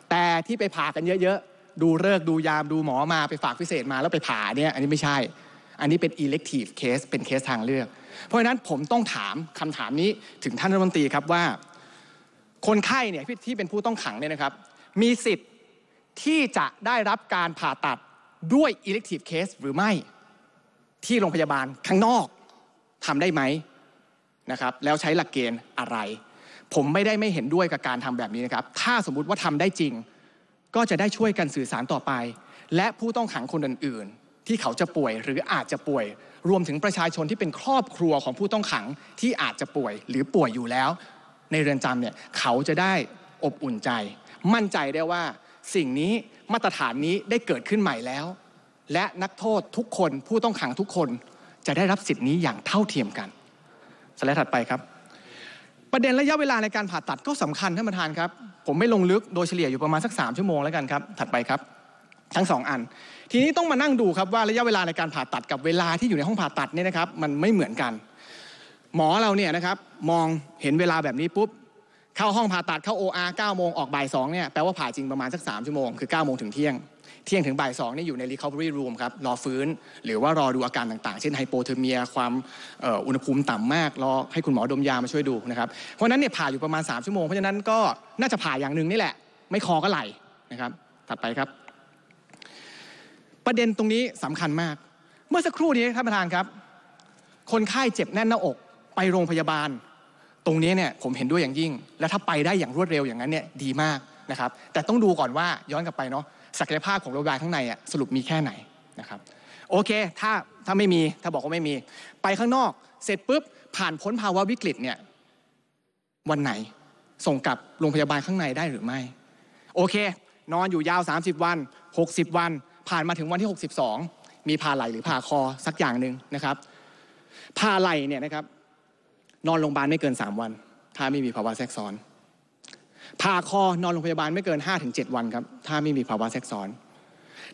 แต่ที่ไปผ่ากันเยอะๆดูเลิกดูยามดูหมอมาไปฝากพิเศษมาแล้วไปผ่าเนี่ยอันนี้ไม่ใช่อันนี้เป็น elective case เป็นเคสทางเลือก เพราะฉะนั้นผมต้องถามคาถามนี้ถึงท่านรัฐมนตรีครับว่าคนไข้เนี่ยที่เป็นผู้ต้องขังเนี่ยนะครับมีสิทธิ์ที่จะได้รับการผ่าตัดด้วย elective case หรือไม่ที่โรงพยาบาลข้างนอกทำได้ไหมนะครับแล้วใช้หลักเกณฑ์อะไร ผมไม่ได้ไม่เห็นด้วยกับการทำแบบนี้นะครับ ถ้าสมมุติว่าทำได้จริง ก็จะได้ช่วยกันสื่อสารต่อไป และผู้ต้องขังคนอื่น ๆ ที่เขาจะป่วยหรืออาจจะป่วย รวมถึงประชาชนที่เป็นครอบครัวของผู้ต้องขัง ที่อาจจะป่วยหรือป่วยอยู่แล้ว ในเรือนจำเนี่ยเขาจะได้อบอุ่นใจ มั่นใจได้ว่าสิ่งนี้มาตรฐานนี้ได้เกิดขึ้นใหม่แล้ว และนักโทษทุกคน ผู้ต้องขังทุกคนจะได้รับสิทธิ์นี้อย่างเท่าเทียมกัน สไลด์ถัดไปครับ ประเด็นระยะเวลาในการผ่าตัดก็สำคัญท่านประธานครับ ผมไม่ลงลึก โดยเฉลี่ยอยู่ประมาณสัก3 ชั่วโมงแล้วกันครับ ถัดไปครับ ทั้ง 2 อัน ทีนี้ต้องมานั่งดูครับว่าระยะเวลาในการผ่าตัดกับเวลาที่อยู่ในห้องผ่าตัดเนี่ยนะครับ มันไม่เหมือนกัน หมอเราเนี่ยนะครับ มองเห็นเวลาแบบนี้ปุ๊บ เข้าห้องผ่าตัดเข้า OR 9โมงออกบ่าย2เนี่ย แปลว่าผ่าจริงประมาณสัก 3 ชั่วโมง คือ9โมงถึงเที่ยงเที่ยงถึงบ่ายสองนี่อยู่ใน recovery room ครับรอฟื้น หรือว่ารอดูอาการต่าง ๆ เช่นไฮโปเทอร์เมียความอุณหภูมิต่ำมากรอให้คุณหมอดมยามาช่วยดูนะครับเพราะนั้นเนี่ยผ่าอยู่ประมาณ3ชั่วโมงเพราะฉะนั้นก็น่าจะผ่าอย่างหนึ่งนี่แหละ ไม่คอก็ไหลนะครับ ถัดไปครับ ประเด็นตรงนี้สำคัญมาก เมื่อสักครู่นี้ท่านประธานครับ คนไข้เจ็บแน่นหน้าอกไปโรงพยาบาล ตรงนี้เนี่ยผมเห็นด้วยอย่างยิ่ง และถ้าไปได้อย่างรวดเร็วอย่างนั้นเนี่ยดีมากนะครับแต่ต้องดูก่อนว่าย้อนกลับไปเนาะศักยภาพของโรงพยาบาลข้างในสรุปมีแค่ไหนนะครับโอเคถ้าถ้าไม่มีถ้าบอกว่าไม่มี ไปข้างนอกเสร็จปุ๊บผ่านพ้นภาวะวิกฤตเนี่ยวันไหนส่งกลับโรงพยาบาลข้างในได้หรือไม่โอเค นอนอยู่ยาว30 วัน 60 วัน ผ่านมาถึงวันที่ 62 มีผ่าไหลหรือผ่าคอสักอย่างหนึ่งนะครับผ่าไหลเนี่ยนะครับนอนโรงพยาบาลไม่เกิน 3 วัน ถ้าไม่มีภาวะแทรกซ้อนพาคอนอนโรงพยาบาลไม่เกิน5-7วันครับถ้าไม่มีภาวะแทรกซ้อน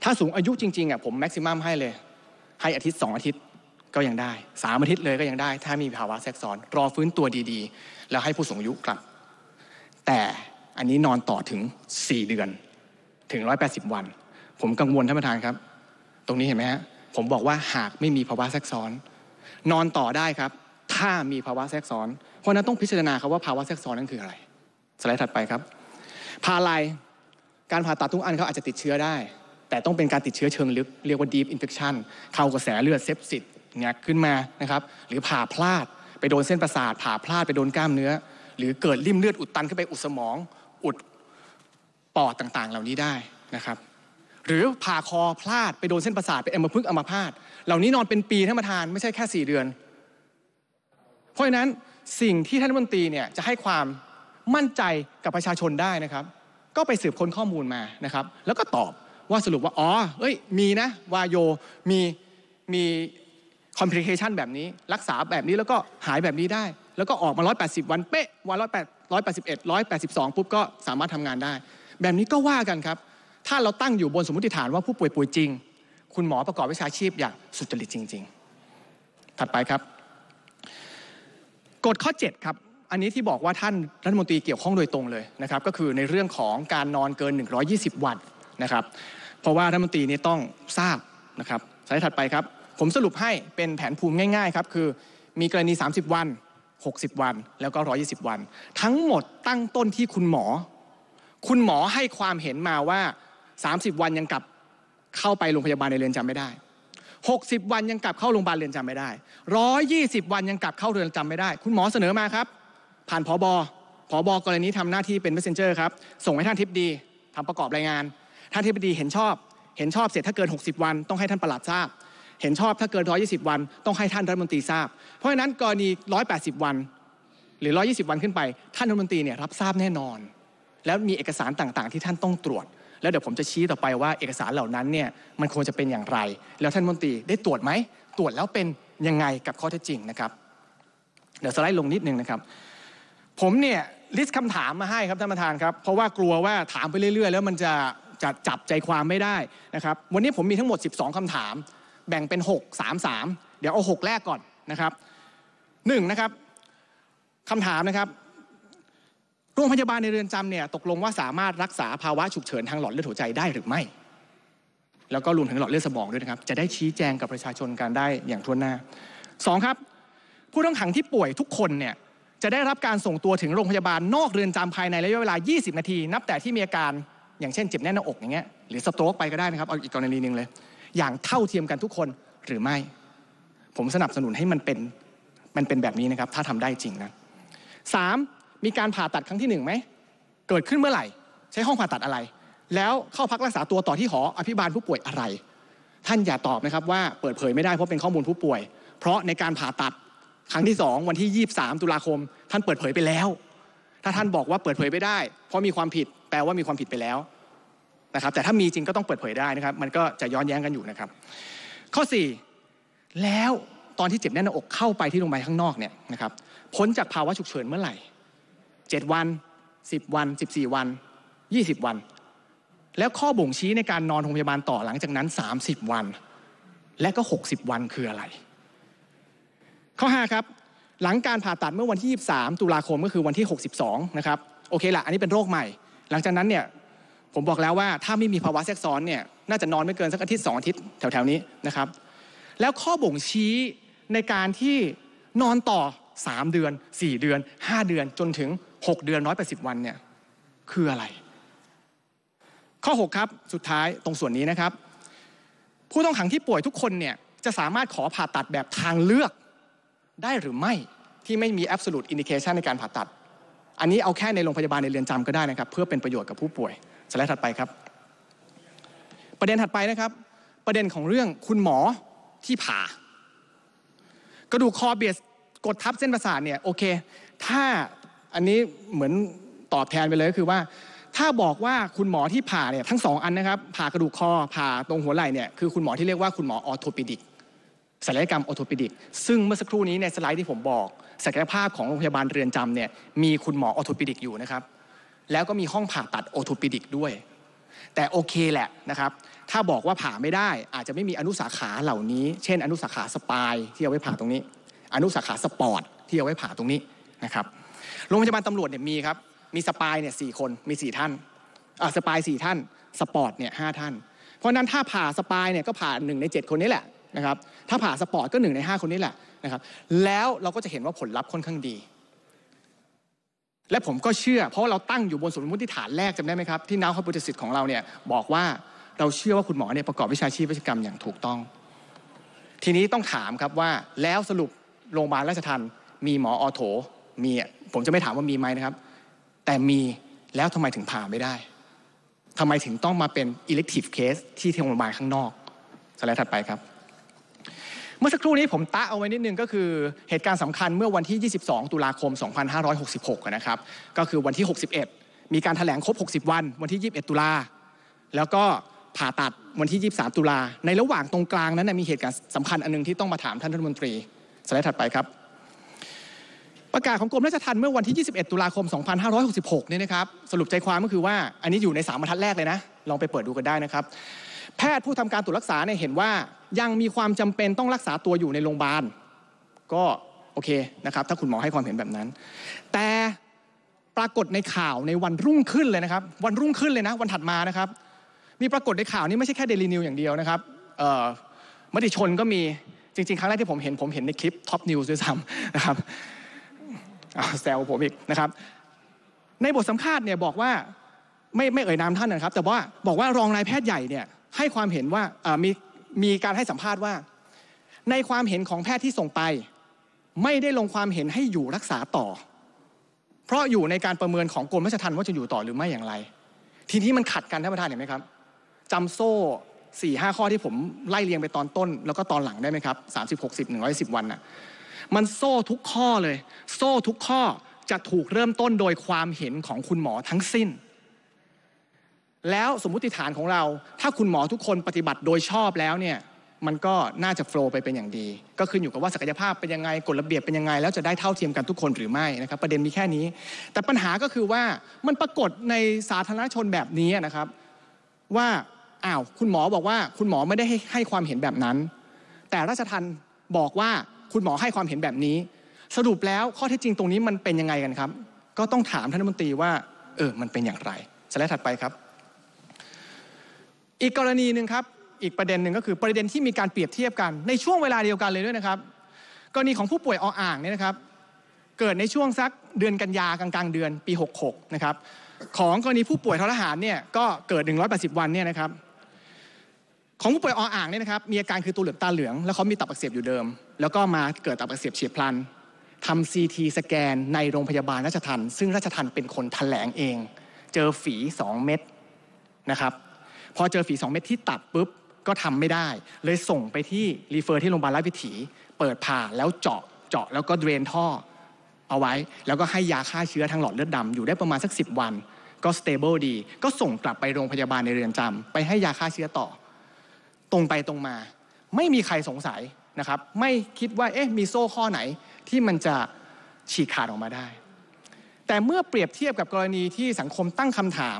ถ้าสูงอายุจริงๆอ่ะผมแม็กซิมัมให้เลยให้อาทิตย์ 2 อาทิตย์ก็ยังได้สามอาทิตย์เลยก็ยังได้ ถ้ามีภาวะแทรกซ้อนรอฟื้นตัวดีๆ แล้วให้ผู้สูงอายุกลับแต่อันนี้นอนต่อถึง 4 เดือนถึง 180 วัน ผมกังวลท่านประธานครับ ตรงนี้เห็นไหมฮะผมบอกว่าหากไม่มีภาวะแทรกซ้อนนอนต่อได้ครับถ้ามีภาวะแทรกซ้อนเพราะนั้นต้องพิจารณาครับว่าภาวะแทรกซ้อนนั้นคืออะไรสไลด์ถัดไปครับ พาลายการผ่าตัดทุกอันเขาอาจจะติดเชื้อได้ แต่ต้องเป็นการติดเชื้อเชิงลึก เรียกว่า deep infection เข้ากระแสเลือดเซปซิสเนี่ยขึ้นมานะครับ หรือผ่าพลาดไปโดนเส้นประสาทผ่าพลาดไปโดนกล้ามเนื้อ หรือเกิดริ่มเลือดอุดตันขึ้นไปอุดสมองอุดปอดต่างๆ เหล่านี้ได้นะครับ หรือผ่าคอพลาดไปโดนเส้นประสาทเป็อ็มพึกงเอัมาพาตเหล่านี้นอนเป็นปีท่านประธานไม่ใช่แค่4 เดือน เพราะฉะนั้นสิ่งที่ท่านมนตรีเนี่ยจะให้ความมั่นใจกับประชาชนได้นะครับ ก็ไปสืบค้นข้อมูลมานะครับ แล้วก็ตอบว่าสรุปว่าอ๋อเอ้ยมีนะวายโย มีมีคอมพลิเคชันแบบนี้ รักษาแบบนี้แล้วก็หายแบบนี้ได้ แล้วก็ออกมา180 วัน เป๊ะวัน181 182 ปุ๊บก็สามารถทำงานได้ แบบนี้ก็ว่ากันครับ ถ้าเราตั้งอยู่บนสมมติฐานว่าผู้ป่วยป่วยจริง คุณหมอประกอบวิชาชีพอย่างสุจริตจริงๆถัดไปครับกฎข้อ7ครับอันนี้ที่บอกว่าท่านรัฐมนตรีเกี่ยวข้องโดยตรงเลยนะครับ ก็คือในเรื่องของการนอนเกิน 120 วันนะครับ เพราะว่ารัฐมนตรีนี้ต้องทราบนะครับสไลด์ถัดไปครับ ผมสรุปให้เป็นแผนภูมิง่ายๆครับคือมีกรณี 30 วัน 60 วันแล้วก็ 120 วัน ทั้งหมดตั้งต้นที่คุณหมอ คุณหมอให้ความเห็นมาว่า 30 วันยังกลับเข้าไปโรงพยาบาลในเรือนจำไม่ได้ 60 วันยังกลับเข้าโรงพยาบาลเรือนจำไม่ได้ 120 วันยังกลับเข้าเรือนจำไม่ได้ คุณหมอเสนอมาครับผ่านพอบอพอบอกรณีทำหน้าที่เป็น messenger ครับ ส่งให้ท่านทิพดี ทำประกอบรายงาน ท่านทิพดีเห็นชอบ เห็นชอบเสร็จถ้าเกิน60วันต้องให้ท่านประหลัดทราบ เห็นชอบถ้าเกิน120วัน ต้องให้ท่านรัฐมนตรีทราบ เพราะฉะนั้นกรณี180วัน หรือ120วันขึ้นไป ท่านรัฐมนตรีเนี่ยรับทราบแน่นอน แล้วมีเอกสารต่างๆ ที่ท่านต้องตรวจ แล้วเดี๋ยวผมจะชี้ต่อไปว่า เอกสารเหล่านั้นเนี่ยมันควรจะเป็นอย่างไร แล้วท่านมนตรีได้ตรวจไหม ตรวจแล้วเป็นยังไงกับข้อเท็จจริงนะครับ เดี๋ยวสไลด์ลงนิดนึงนะครับผมเนี่ย ลิสต์คำถามมาให้ครับท่านประธานครับ เพราะว่ากลัวว่าถามไปเรื่อยๆ แล้วมันจะ จะจับใจความไม่ได้นะครับ วันนี้ผมมีทั้งหมด 12 คำถามแบ่งเป็น 6 3 3 เดี๋ยวเอา 6 แรกก่อนนะครับ1นนะครับคำถามนะครับโรงพยาบาลในเรือนจำเนี่ย ตกลงว่าสามารถรักษาภาวะฉุกเฉินทางหลอดเลือดหัวใจได้หรือไม่ แล้วก็รวมถึงหลอดเลือดสมองด้วยนะครับจะได้ชี้แจงกับประชาชนการได้อย่างทั่วหน้า 2 ครับ ผู้ต้องขังที่ป่วยทุกคนเนี่ยจะได้รับการส่งตัวถึงโรงพยาบาล นอกเรือนจำภายในระยะเวลา 20 นาทีนับแต่ที่มีอาการอย่างเช่นเจ็บแน่นหน้าอกอย่างเงี้ยหรือสโตรกไปก็ได้นะครับเอาอีกกรณีหนึ่งเลย อย่างเท่าเทียมกันทุกคนหรือไม่ ผมสนับสนุนให้มันเป็นมันเป็นแบบนี้นะครับถ้าทำได้จริงนะสามมีการผ่าตัดครั้งที่หนึ่งไหมเกิดขึ้นเมื่อไหร่ใช้ห้องผ่าตัดอะไร แล้วเข้าพักรักษาตัวต่อที่หออภิบาลผู้ป่วยอะไร ท่านอย่าตอบนะครับว่าเปิดเผยไม่ได้เพราะเป็นข้อมูลผู้ป่วย เพราะในการผ่าตัดครั้งที่2วันที่23ตุลาคม ท่านเปิดเผยไปแล้ว ถ้าท่านบอกว่าเปิดเผยไม่ได้ เพราะมีความผิดแปลว่ามีความผิดไปแล้วนะครับแต่ถ้ามีจริงก็ต้องเปิดเผยได้นะครับมันก็จะย้อนแย้งกันอยู่นะครับข้อ4แล้วตอนที่เจ็บแน่นหน้าอกเข้าไปที่โรงพยาบาลข้างนอกเนี่ยนะครับพ้นจากภาวะฉุกเฉินเมื่อไหร่7วัน10วัน14วัน20วัน แล้วข้อบ่งชี้ในการนอนโรงพยาบาลต่อหลังจากนั้น30วันและก็60วันคืออะไรข้อ 5 ครับ หลังการผ่าตัดเมื่อวันที่ 23 ตุลาคมก็คือวันที่ 62 นะครับ โอเคละอันนี้เป็นโรคใหม่ หลังจากนั้นเนี่ย ผมบอกแล้วว่าถ้าไม่มีภาวะแทรกซ้อนเนี่ย น่าจะนอนไม่เกินสักอาทิตย์สองอาทิตย์แถว ๆ นี้นะครับ แล้วข้อบ่งชี้ในการที่นอนต่อ 3 เดือน 4 เดือน 5 เดือนจนถึง 6 เดือน180วันเนี่ยคืออะไร ข้อ6ครับสุดท้ายตรงส่วนนี้นะครับผู้ต้องขังที่ป่วยทุกคนเนี่ยจะสามารถขอผ่าตัดแบบทางเลือกได้หรือไม่ที่ไม่มีแอปซูลู e อินดิเคชันในการผ่าตัดอันนี้เอาแค่ในโรงพยาบาลในเรือนจำก็ได้นะครับเพื่อเป็นประโยชน์กับผู้ป่วยสไลด์ถัดไปครับ ประเด็นถัดไปนะครับ ประเด็นของเรื่องคุณหมอที่ผ่า กระดูกคอเบียดกดทับเส้นประสาทเนี่ยโอเคถ้าอันนี้เหมือนตอบแทนไปเลยก็คือว่า ถ้าบอกว่าคุณหมอที่ผ่าเนี่ยทั้งสองอันนะครับ ผ่ากระดูกคอผ่าตรงหัวไหล่เนี่ยคือคุณหมอที่เรียกว่าคุณหมอออโทปิดิกศัลยกรรมออโทปิดิกซึ่งเมื่อสักครู่นี้ในสไลด์ที่ผมบอกศักยภาพของโรงพยาบาลเรือนจำเนี่ยมีคุณหมอออโทปิดิกอยู่นะครับแล้วก็มีห้องผ่าตัดออโทปิดิกด้วย แต่โอเคแหละนะครับถ้าบอกว่าผ่าไม่ได้อาจจะไม่มีอนุสาขาเหล่านี้ เช่นอนุสาขาสปายที่เอาไว้ผ่าตรงนี้ อนุสาขาสปอร์ตที่เอาไว้ผ่าตรงนี้นะครับโรงพยาบาลตำรวจเนี่ยมีครับมีสปายเนี่ยสี่คนมีสี่ท่านอ่าสปายสี่ท่านสปอร์ตเนี่ยห้าท่าน เพราะนั้นถ้าผ่าสปายเนี่ยก็ผ่าหนึ่งในเจ็ดคนนี้แหละะครับถ้าผ่าสปอร์ตก็หนึ่งใน5 คนนี้แหละนะครับ แล้วเราก็จะเห็นว่าผลลัพธ์ค่อนข้างดี และผมก็เชื่อเพราะเราตั้งอยู่บนสมมติฐานแรกจำได้ไหมครับที่นาขฮาบบูติษย์ของเราเนี่ยบอกว่าเราเชื่อว่าคุณหมอเนี่ยประกอบวิชาชีพวิชกรรมอย่างถูกต้อง ทีนี้ต้องถามครับว่าแล้วสรุปโรงพยาบาลราชทันมีหมออโถมีผมจะไม่ถามว่ามีไหมนะครับ แต่มีแล้วทำไมถึงผ่าไม่ได้ทำไมถึงต้องมาเป็นอิเล็กทีฟเคสที่โรงพยาบาลข้างนอกสไลด์ถัดไปครับเมื่อสักครู่นี้ผมตะเอาไว้นิดนึงก็คือ เหตุการณ์สำคัญเมื่อวันที่ 22 ตุลาคม 2566นะครับก็คือวันที่ 61 มีการถแถลงครบ 60 วันวันที่ 21 ตุลาแล้วก็ผ่าตัดวันที่ 23 ตุลาในระหว่างตรงกลาง นั้นนะมีเหตุการณ์สำคัญอันนึงที่ต้องมาถามท่านรัฐมนตรีสไลด์ถัดไปครับ ประกาศของกรมราชทัณฑ์เมื่อวันที่ 21 ตุลาคม 2566 เนี่ยนะครับสรุปใจความก็คือว่าอันนี้อยู่ใน3บรรทัดแรกเลยนะ ลองไปเปิดดูกันได้นะครับ แพทย์ผู้ทำการตรวจรักษาเนี่ยเห็นว่ายังมีความจำเป็นต้องรักษาตัวอยู่ในโรงพยาบาลก็โอเคนะครับถ้าคุณหมอให้ความเห็นแบบนั้น แต่ปรากฏในข่าวในวันรุ่งขึ้นเลยนะครับวันรุ่งขึ้นเลยนะ วันถัดมานะครับมีปรากฏในข่าวนี้ไม่ใช่แค่เดลีนิวอย่างเดียวนะครับมติชนก็มีจริงๆครั้งแรกที่ผมเห็นผมเห็นในคลิปท็อปนิวส์ด้วยซ้ำนะครับแซวผมอีกนะครับในบทสัมภาษณ์เนี่ยบอกว่าไม่ไม่เอ่ยนามท่านนะครับ แต่ว่าบอกว่ารองนายแพทย์ใหญ่เนี่ยให้ความเห็นว่ามีมีการให้สัมภาษณ์ว่า ในความเห็นของแพทย์ที่ส่งไป ไม่ได้ลงความเห็นให้อยู่รักษาต่อ เพราะอยู่ในการประเมินของกรมราชทัณฑ์ว่าจะอยู่ต่อหรือไม่อย่างไร ทีนี้มันขัดกันท่านประธานเห็นไหมครับจำโซ่สี่ห้าข้อที่ผมไล่เรียงไปตอนต้น แล้วก็ตอนหลังได้ไหมครับสามสิบหกสิบหนึ่งร้อยสิบวันน่ะมันโซ่ทุกข้อเลย โซ่ทุกข้อจะถูกเริ่มต้นโดยความเห็นของคุณหมอทั้งสิ้นแล้วสมมุติฐานของเรา ถ้าคุณหมอทุกคนปฏิบัติโดยชอบแล้วเนี่ยมันก็น่าจะโฟล์ไปเป็นอย่างดีก็ขึ้นอยู่กับว่าศักยภาพเป็นยังไงกฎระเบียบเป็นยังไง แล้วจะได้เท่าเทียมกันทุกคนหรือไม่นะครับ ประเด็นมีแค่นี้ แต่ปัญหาก็คือว่ามันปรากฏในสาธารณชนแบบนี้นะครับ ว่าอ้าวคุณหมอบอกว่าคุณหมอไม่ได้ให้ให้ความเห็นแบบนั้น แต่ราชทันบอกว่าคุณหมอให้ความเห็นแบบนี้สรุปแล้วข้อเท็จจริงตรงนี้มันเป็นยังไงกันครับ ก็ต้องถามท่านรัฐมนตรีว่าเออมันเป็นอย่างไรสไลด์ถัดไปครับอีกกรณีหนึ่งครับ อีกประเด็นหนึ่งก็คือประเด็นที่มีการเปรียบเทียบกันในช่วงเวลาเดียวกันเลยด้วยนะครับกรณีของผู้ป่วยออ่างเนี่ยนะครับ เกิดในช่วงสักเดือนกันยากลาง ๆ เดือน ปี 66 นะครับ ของกรณีผู้ป่วยทรหารเนี่ยก็เกิด 180 วันเนี่ยนะครับ ของผู้ป่วยออ่างเนี่ยนะครับ มีอาการคือตัวเหลือตาเหลือง แล้วเขามีตับอักเสบอยู่เดิม แล้วก็มาเกิดตับอักเสบเฉียบพลันทำซีทีสแกนในโรงพยาบาลราชทันซึ่งราชทันเป็นคนแถลงเอง เจอฝี 2 เม็ดนะครับพอเจอฝีสองเม็ดที่ตับปุ๊บก็ทำไม่ได้เลยส่งไปที่รีเฟอร์ที่โรงพยาบาลราชวิถีเปิดผ่าแล้วเจาะเจาะแล้วก็เดรนท่อ เอาไว้แล้วก็ให้ยาฆ่าเชื้อทางหลอดเลือดดาอยู่ได้ประมาณสัก 10 วัน ก็สเตเบิลดีก็ส่งกลับไปโรงพยาบาลในเรือนจำไปให้ยาฆ่าเชื้อต่อ ตรงไปตรงมา ไม่มีใครสงสัยนะครับ ไม่คิดว่าเอ๊ะมีโซ่ข้อไหนที่มันจะฉีกขาดออกมาได้ แต่เมื่อเปรียบเทียบกับกรณีที่สังคมตั้งคำถาม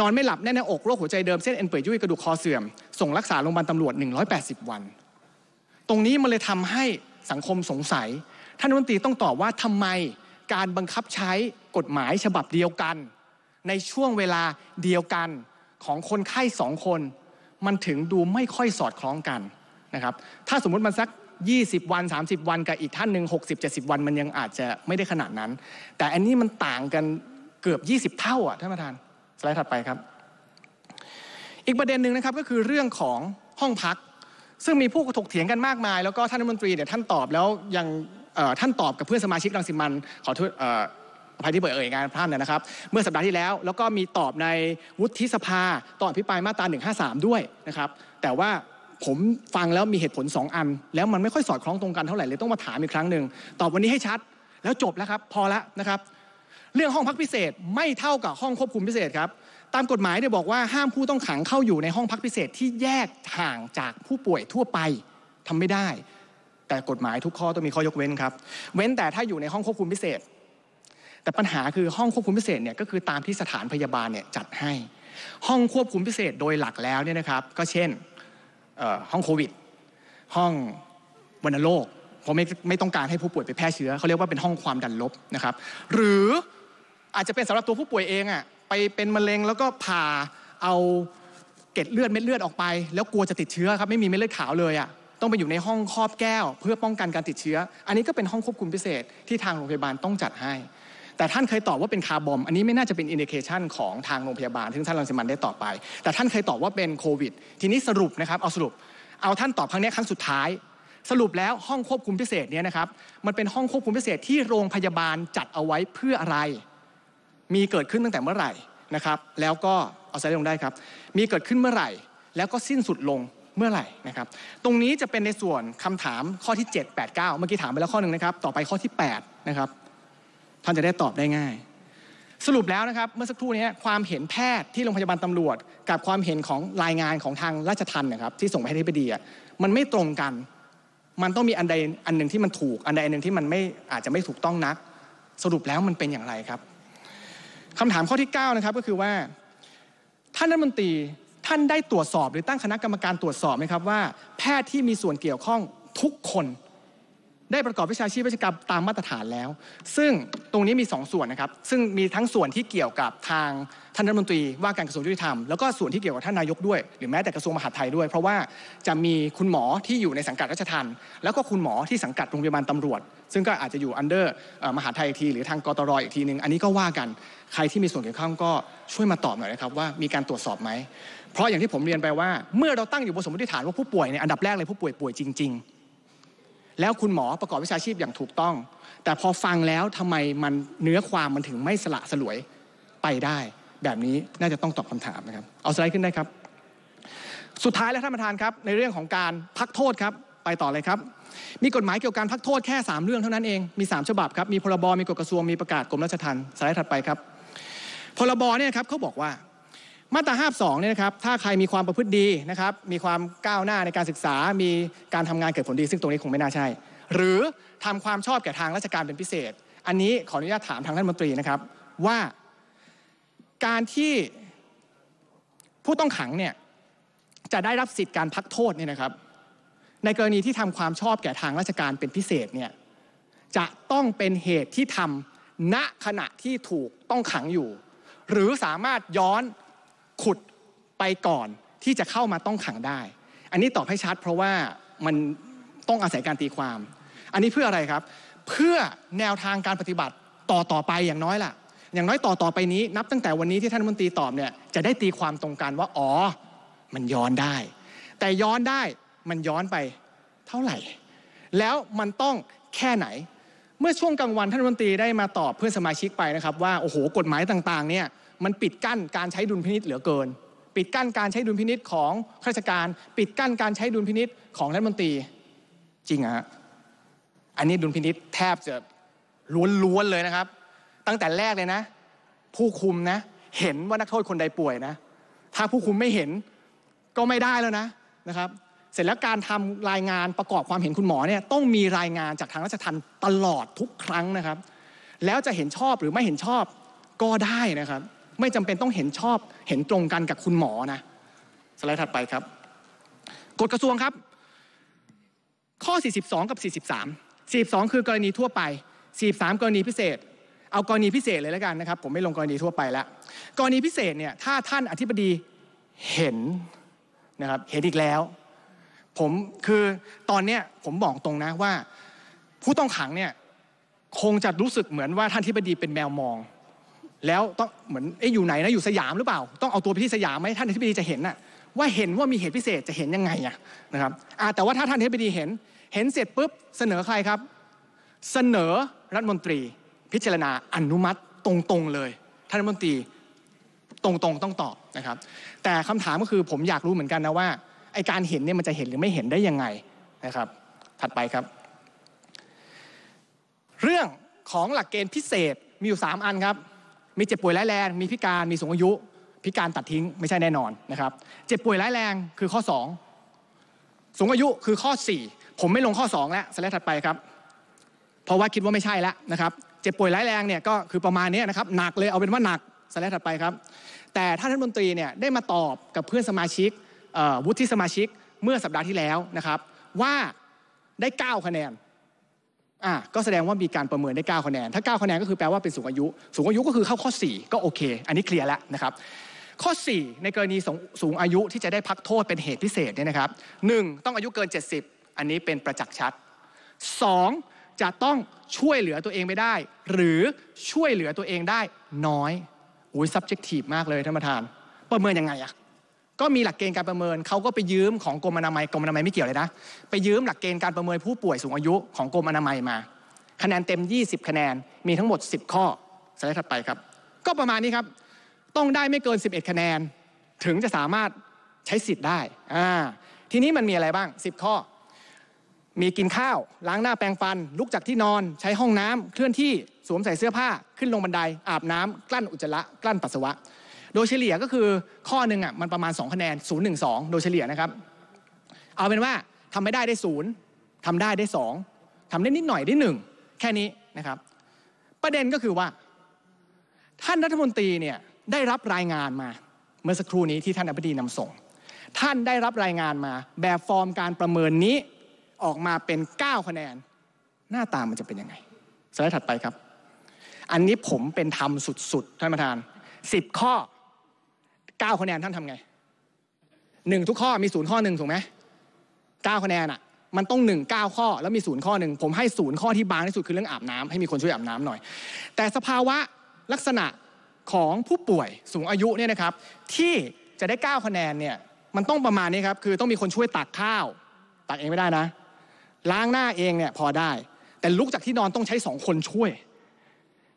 นอนไม่หลับแน่นนอกโรคหัวใจเดิมเส้นเอ็นเปื่อยยุ่ยกระดูกคอเสื่อมส่งรักษาโรงพยาบาลตำรวจ180 วัน ตรงนี้มันเลยทำให้สังคมสงสัยท่านรัฐมนตรีต้องตอบว่าทำไมการบังคับใช้กฎหมายฉบับเดียวกัน ในช่วงเวลาเดียวกันของคนไข้สองคน มันถึงดูไม่ค่อยสอดคล้องกันนะครับถ้าสมมุติมันสัก 20 วัน 30 วันกับอีกท่านหนึ่ง60 70 วันมันยังอาจจะไม่ได้ขนาดนั้น แต่อันนี้มันต่างกันเกือบ 20เท่าอ่ะท่านประธานสไลด์ถัดไปครับ อีกประเด็นหนึ่งนะครับก็คือเรื่องของห้องพัก ซึ่งมีผู้ถกเถียงกันมากมาย แล้วก็ท่านรัฐมนตรีเนี่ยท่านตอบแล้วยังท่านตอบกับเพื่อนสมาชิกรังสิมันขอโทษภัยที่เปิดเอ่ยงานท่านนะครับ เมื่อสัปดาห์ที่แล้ว แล้วก็มีตอบในวุฒิสภาตอนอภิปรายมาตรา 153 ด้วยนะครับ แต่ว่าผมฟังแล้วมีเหตุผล2อัน แล้วมันไม่ค่อยสอดคล้องตรงกันเท่าไหร่เลยต้องมาถามอีกครั้งหนึ่งตอบวันนี้ให้ชัด แล้วจบแล้วครับ พอแล้วนะครับเรื่องห้องพักพิเศษไม่เท่ากับห้องควบคุมพิเศษครับตามกฎหมายเนี่ยบอกว่าห้ามผู้ต้องขังเข้าอยู่ในห้องพักพิเศษที่แยกห่างจากผู้ป่วยทั่วไปทำไม่ได้ แต่กฎหมายทุกข้อต้องมีข้อยกเว้นครับ เว้นแต่ถ้าอยู่ในห้องควบคุมพิเศษ แต่ปัญหาคือห้องควบคุมพิเศษเนี่ยก็คือตามที่สถานพยาบาลเนี่ยจัดให้ห้องควบคุมพิเศษโดยหลักแล้วเนี่ยนะครับก็เช่นห้องโควิด ห้องวัณโรคเพราะไม่ไม่ต้องการให้ผู้ป่วยไปแพร่เชื้อเขาเรียกว่าเป็นห้องความดันลบนะครับหรืออาจจะเป็นสำหรับตัวผู้ป่วยเองอะไปเป็นมะเร็งแล้วก็ผ่าเอาเกล็ดเลือดเม็ดเลือดออกไป แล้วกลัวจะติดเชื้อครับไม่มีเม็ดเลือดขาวเลยอะต้องไปอยู่ในห้องครอบแก้ว เพื่อป้องกันการติดเชื้อ อันนี้ก็เป็นห้องควบคุมพิเศษที่ทางโรงพยาบาลต้องจัดให้ แต่ท่านเคยตอบว่าเป็นคาร์บอมอันนี้ไม่น่าจะเป็นอินดิเคชันของทางโรงพยาบาลซึ่งท่านรังสิมันได้ตอบไปแต่ท่านเคยตอบว่าเป็นโควิดทีนี้สรุปนะครับเอาสรุป เอาท่านตอบครั้งนี้ครั้งสุดท้าย สรุปแล้วห้องควบคุมพิเศษเนี่ยนะครับมันเป็นห้องควบคุมพิเศษที่โรงพยาบาลจัดเอาไว้เพื่ออะไรมีเกิดขึ้นตั้งแต่เมื่อไหร่นะครับ แล้วก็เอาใไลด์ลงได้ครับ มีเกิดขึ้นเมื่อไหร่ แล้วก็สิ้นสุดลงเมื่อไหร่นะครับ ตรงนี้จะเป็นในส่วนคำถามข้อที่ 7 8 9เมื่อกี้ถามไปแล้วข้อหนึ่งนะครับ ต่อไปข้อที่8นะครับ ท่านจะได้ตอบได้ง่าย สรุปแล้วนะครับ เมื่อสักครู่นี้ความเห็นแพทย์ที่โรงพยาบาลตำรวจ กับความเห็นของรายงานของทางราชทัณฑ์นะครับ ที่ส่งไปให้ที่ดีอ่ะมันไม่ตรงกัน มันต้องมีอันใดอันหนึ่งที่มันถูก อันใดอันหนึ่งที่มันไม่อาจจะไม่ถูกต้องนัก สรุปแล้วมันเป็นอย่างไรครับคำถามข้อที่9นะครับ ก็คือว่า ท่านรัฐมนตรีท่านได้ตรวจสอบ หรือตั้งคณะกรรมการตรวจสอบไหมครับ ว่า แพทย์ที่มีส่วนเกี่ยวข้องทุกคนได้ประกอบวิชาชีพเวชกรรมตามมาตรฐานแล้ว ซึ่งตรงนี้มี 2 ส่วนนะครับซึ่งมีทั้งส่วนที่เกี่ยวกับทางท่านรัฐมนตรี ว่าการกระทรวงยุติธรรมแล้วก็ส่วนที่เกี่ยวกับท่านนายกด้วยหรือแม้แต่กระทรวงมหาดไทยด้วย เพราะว่าจะมีคุณหมอที่อยู่ในสังกัดราชทัณฑ์แล้วก็คุณหมอที่สังกัดโรงพยาบาลตำรวจ ซึ่งก็อาจจะอยู่อันเดอร์มหาไทยอีกที หรือทางกตรอีกทีหนึ่งอันนี้ก็ว่ากันใครที่มีส่วนเกี่ยวข้องก็ช่วยมาตอบหน่อยนะครับว่ามีการตรวจสอบไหมเพราะอย่างที่ผมเรียนไปว่าเมื่อเราตั้งอยู่บนสมมติฐานว่าผู้ป่วยในอันดับแรกเลยผู้ป่วยป่วยจริงแล้วคุณหมอประกอบวิชาชีพอย่างถูกต้อง แต่พอฟังแล้วทำไมมันเนื้อความมันถึงไม่สละสลวยไปได้ แบบนี้น่าจะต้องตอบคำถามนะครับ เอาสไลด์ขึ้นได้ครับ สุดท้ายแล้วท่านประธานครับในเรื่องของการพักโทษครับไปต่อเลยครับ มีกฎหมายเกี่ยวกับการพักโทษแค่ 3 เรื่องเท่านั้นเอง มี3ฉบับครับมีพรบมีกฎกระทรวงมีประกาศกรมราชทัณฑ์สไลด์ถัดไปครับพรบเนี่ยครับเขาบอกว่ามาตรา52เนี่ยนะครับ ถ้าใครมีความประพฤติดีนะครับ มีความก้าวหน้าในการศึกษา มีการทำงานเกิดผลดีซึ่งตรงนี้คงไม่น่าใช่ หรือทำความชอบแก่ทางราชการเป็นพิเศษ อันนี้ขออนุญาตถามทางท่านมนตรีนะครับ ว่าการที่ผู้ต้องขัง เนี่ย จะได้รับสิทธิ์การพักโทษเนี่ยนะครับ ในกรณีที่ทำความชอบแก่ทางราชการเป็นพิเศษเนี่ยจะต้องเป็นเหตุที่ทำณขณะที่ถูกต้องขังอยู่ หรือสามารถย้อนขุดไปก่อนที่จะเข้ามาต้องขังได้ อันนี้ตอบให้ชัด เพราะว่ามันต้องอาศัยการตีความ อันนี้เพื่ออะไรครับ เพื่อแนวทางการปฏิบัติต่อต่อไปอย่างน้อยล่ะ อย่างน้อยต่อต่อไปนี้นับตั้งแต่วันนี้ที่ท่านมนตรีตอบเนี่ยจะได้ตีความตรงกันว่า อ๋อ มันย้อนได้ แต่ย้อนได้มันย้อนไปเท่าไหร่ แล้วมันต้องแค่ไหน เมื่อช่วงกลางวันท่านมนตรีได้มาตอบเพื่อนสมาชิกไปนะครับว่าโอ้โห กฎหมายต่าง ๆเนี่ยมันปิดกั้นการใช้ดุลพินิษฐ์เหลือเกิน ปิดกั้นการใช้ดุลพินิษฐ์ของข้าราชการ ปิดกั้นการใช้ดุลพินิษฐ์ของรัฐมนตรี จริงอะฮะอันนี้ดุลพินิษฐ์แทบจะล้วนๆเลยนะครับ ตั้งแต่แรกเลยนะ ผู้คุมนะ เห็นว่านักโทษคนใดป่วยนะ ถ้าผู้คุมไม่เห็นก็ไม่ได้แล้วนะนะครับ เสร็จแล้วการทำรายงานประกอบความเห็นคุณหมอเนี่ย ต้องมีรายงานจากทางราชทัณฑ์ตลอดทุกครั้งนะครับ แล้วจะเห็นชอบหรือไม่เห็นชอบก็ได้นะครับไม่จำเป็นต้องเห็นชอบเห็นตรงกันกับคุณหมอนะสไลด์ถัดไปครับกฎกระทรวงครับ ข้อ 42 กับ 43 42 คือ กรณีทั่วไป 43 กรณีพิเศษ เอากรณีพิเศษเลยแล้วกันนะครับผมไม่ลงกรณีทั่วไปแล้วกรณีพิเศษเนี่ยถ้าท่านอธิบดีเห็นนะครับเห็นอีกแล้ว ผมคือตอนเนี้ยผมบอกตรงนะว่าผู้ต้องขังเนี่ยคงจะรู้สึกเหมือนว่าท่านอธิบดีเป็นแมวมองแล้ว ต้องเหมือนเอ๊ะอยู่ไหนนะอยู่สยามหรือเปล่า ต้องเอาตัวไปที่สยามไหมท่านอธิบดีจะเห็นน่ะว่าเห็นว่ามีเหตุพิเศษจะเห็นยังไงะนะครับแต่ว่าถ้าท่านอธิบดีเห็น เห็นเสร็จปุ๊บเสนอใครครับ เสนอรัฐมนตรี พิจารณาอนุมัติตรง ๆเลยท่านรัฐมนตรีตรงๆต้องตอบนะครับ แต่คำถามก็คือผมอยากรู้เหมือนกันนะว่าไอการเห็นเนี่ยมันจะเห็นหรือไม่เห็นได้ยังไงนะครับ ถัดไปครับ เรื่องของหลักเกณฑ์พิเศษมีอยู่3อันครับมีเจ็บป่วยร้ายแรง มีพิการ มีสูงอายุ พิการตัดทิ้งไม่ใช่แน่นอนนะครับ เจ็บป่วยร้ายแรงคือข้อ 2สูงอายุคือข้อ 4 ผมไม่ลงข้อ2แล้วสไลด์ถัดไปครับ เพราะว่าคิดว่าไม่ใช่แล้วนะครับ เจ็บป่วยร้ายแรงเนี่ยก็คือประมาณนี้นะครับ หนักเลย เอาเป็นว่าหนักสไลด์ถัดไปครับ แต่ท่านรัฐมนตรีเนี่ยได้มาตอบกับเพื่อนสมาชิกวุฒิสมาชิก เมื่อสัปดาห์ที่แล้วนะครับ ว่าได้9คะแนนอ่ะก็แสดงว่ามีการประเมินได้9คะแนน ถ้า9คะแนนก็คือแปลว่าเป็นสูงอายุ สูงอายุก็คือเข้าข้อ4ก็โอเค อันนี้เคลียร์แล้วนะครับ ข้อ 4 ในกรณีสูงอายุที่จะได้พักโทษเป็นเหตุพิเศษเนี่ยนะครับ 1. ต้องอายุเกิน 70 อันนี้เป็นประจักษ์ชัด 2. จะต้องช่วยเหลือตัวเองไม่ได้ หรือช่วยเหลือตัวเองได้น้อยอุ้ย subjective มากเลยท่านประธาน ประเมินยังไงอะก็มีหลักเกณฑ์การประเมินเขาก็ไปยืมของกรมอนามัยกรมอนามัยไม่เกี่ยวเลยนะไปยืมหลักเกณฑ์การประเมินผู้ป่วยสูงอายุของกรมอนามัยมาคะแนนเต็ม 20 คะแนนมีทั้งหมด 10 ข้อสไลด์ถัดไปครับ ก็ประมาณนี้ครับ ต้องได้ไม่เกิน 11 คะแนนถึงจะสามารถใช้สิทธิ์ได้อ่าทีนี้มันมีอะไรบ้าง 10 ข้อ มีกินข้าว ล้างหน้าแปรงฟัน ลุกจากที่นอน ใช้ห้องน้ำเคลื่อนที่สวมใส่เสื้อผ้า ขึ้นลงบันได อาบน้ำ กลั้นอุจจาระ กลั้นปัสสาวะโดยเฉลี่ยก็คือข้อหนึ่งอ่ะมันประมาณ2คะแนน 0 1 2 โดยเฉลี่ยนะครับ เอาเป็นว่าทำไม่ได้ได้ศูนย์ทำได้ได้ 2ทำได้นิดหน่อยได้ 1 แค่นี้นะครับ ประเด็นก็คือว่า ท่านรัฐมนตรีเนี่ยได้รับรายงานมา เมื่อสักครู่นี้ที่ท่านอภิบดีนำส่ง ท่านได้รับรายงานมา แบบฟอร์มการประเมินนี้ออกมาเป็น 9 คะแนน หน้าตามันจะเป็นยังไงสไลด์ถัดไปครับ อันนี้ผมเป็นธรรมสุดๆท่านประธาน 10 ข้อก้าคะแนนท่านทำไงหนึ่งทุกข้อมีศูนย์ข้อหนึ่งถูกไหมเก้าคะแนนอ่ะมันต้องหนึ่งเก้าข้อแล้วมีศูนย์ข้อหนึ่งผมให้ศูนย์ข้อที่บางที่สุดคือเรื่องอาบน้ำให้มีคนช่วยอาบน้ำหน่อย แต่สภาวะลักษณะของผู้ป่วยสูงอายุเนี่ยนะครับ ที่จะได้9คะแนนเนี่ยมันต้องประมาณนี้ครับคือต้องมีคนช่วยตักข้าวตักเองไม่ได้นะ ล้างหน้าเองเนี่ยพอได้แต่ลุกจากที่นอนต้องใช้สองคนช่วย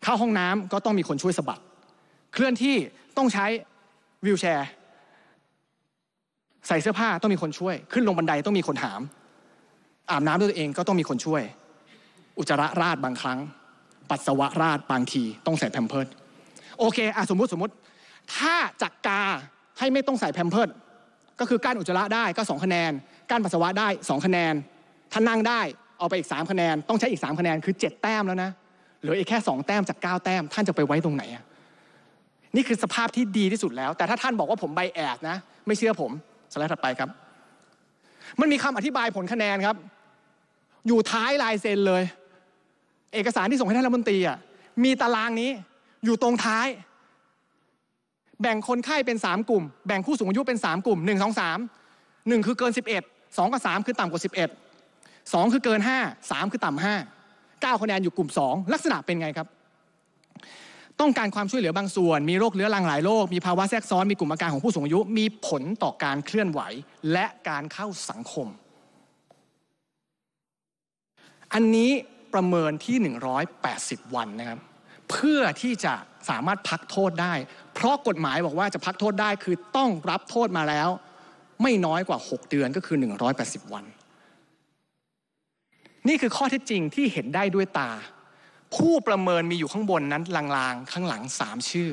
เข้าห้องน้ำก็ต้องมีคนช่วยสะบัดเคลื่อนที่ต้องใช้วิวแชร์ใส่เสื้อผ้าต้องมีคนช่วย ขึ้นลงบันไดต้องมีคนหามอาบน้ำด้วยตัวเองก็ต้องมีคนช่วย อุจจาระราดบางครั้ง ปัสสาวะราดบางทีต้องใส่แพมเพิร์ดโอเคอะสมมติสมมติ ถ้าจักกาให้ไม่ต้องใส่แพมเพิร์ดก็คือการอุจจาระได้ก็2คะแนนการปัสสาวะได้2คะแนนถ้านั่งได้เอาไปอีก3คะแนน ต้องใช้อีก 3 คะแนนคือ 7 แต้มแล้วนะเหลืออีกแค่ 2 แต้มจาก 9 แต้ม ท่านจะไปไว้ตรงไหนอะนี่คือสภาพที่ดีที่สุดแล้ว แต่ถ้าท่านบอกว่าผมใบแอดนะ ไม่เชื่อผมสไลด์ถัดไปครับ มันมีคำอธิบายผลคะแนนครับ อยู่ท้ายลายเซ็นเลย เอกสารที่ส่งให้ท่านรัฐมนตรีอ่ะมีตารางนี้อยู่ตรงท้าย แบ่งคนไข้เป็น 3 กลุ่ม แบ่งผู้สูงอายุเป็น 3 กลุ่ม 1 2 3 1 คือเกิน 11 2 กับ 3 คือต่ำกว่า 11 2 คือเกิน 5 3 คือต่ำ5 9คะแนนอยู่กลุ่ม 2 ลักษณะเป็นไงครับต้องการความช่วยเหลือบางส่วน มีโรคเรื้อรังหลายโรค มีภาวะแทรกซ้อน มีกลุ่มอาการของผู้สูงอายุ มีผลต่อการเคลื่อนไหวและการเข้าสังคม อันนี้ประเมินที่ 180 วันนะครับ เพื่อที่จะสามารถพักโทษได้ เพราะกฎหมายบอกว่าจะพักโทษได้คือต้องรับโทษมาแล้ว ไม่น้อยกว่า 6 เดือนก็คือ 180 วัน นี่คือข้อเท็จจริงที่เห็นได้ด้วยตาผู้ประเมินมีอยู่ข้างบนนั้นลางๆ ข้างหลังสามชื่อ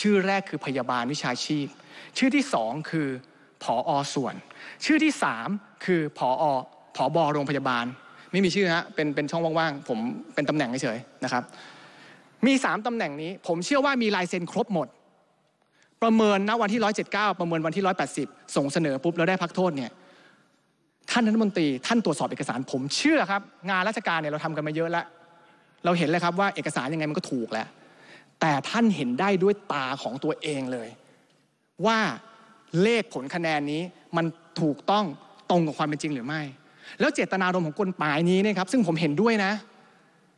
ชื่อแรกคือพยาบาลวิชาชีพ ชื่อที่สองคือผออส่วน ชื่อที่สามคือผออผอบอโรงพยาบาล ไม่มีชื่อฮะเป็นเป็นช่องว่างๆผมเป็นตำแหน่งเฉยๆนะครับมีสามตำแหน่งนี้ผมเชื่อว่ามีลายเซ็นครบหมด ประเมินณวันที่ร้อยเเจ็ดก้าประเมินวันที่ร้อยแปดส่งเสนอปุ๊บแล้วได้พักโทษเนี่ยท่านรัฐมนตรีท่านตรวจสอบเอกสารผมเชื่อครับงานราชการเนี่ยเราทำกันมาเยอะแล้วเราเห็นเลยครับว่าเอกสารยังไงมันก็ถูกแล้ว แต่ท่านเห็นได้ด้วยตาของตัวเองเลย ว่าเลขผลคะแนนนี้มันถูกต้องตรงกับความเป็นจริงหรือไม่ แล้วเจตนารมณ์ของกฎหมายนี้นะครับซึ่งผมเห็นด้วยนะ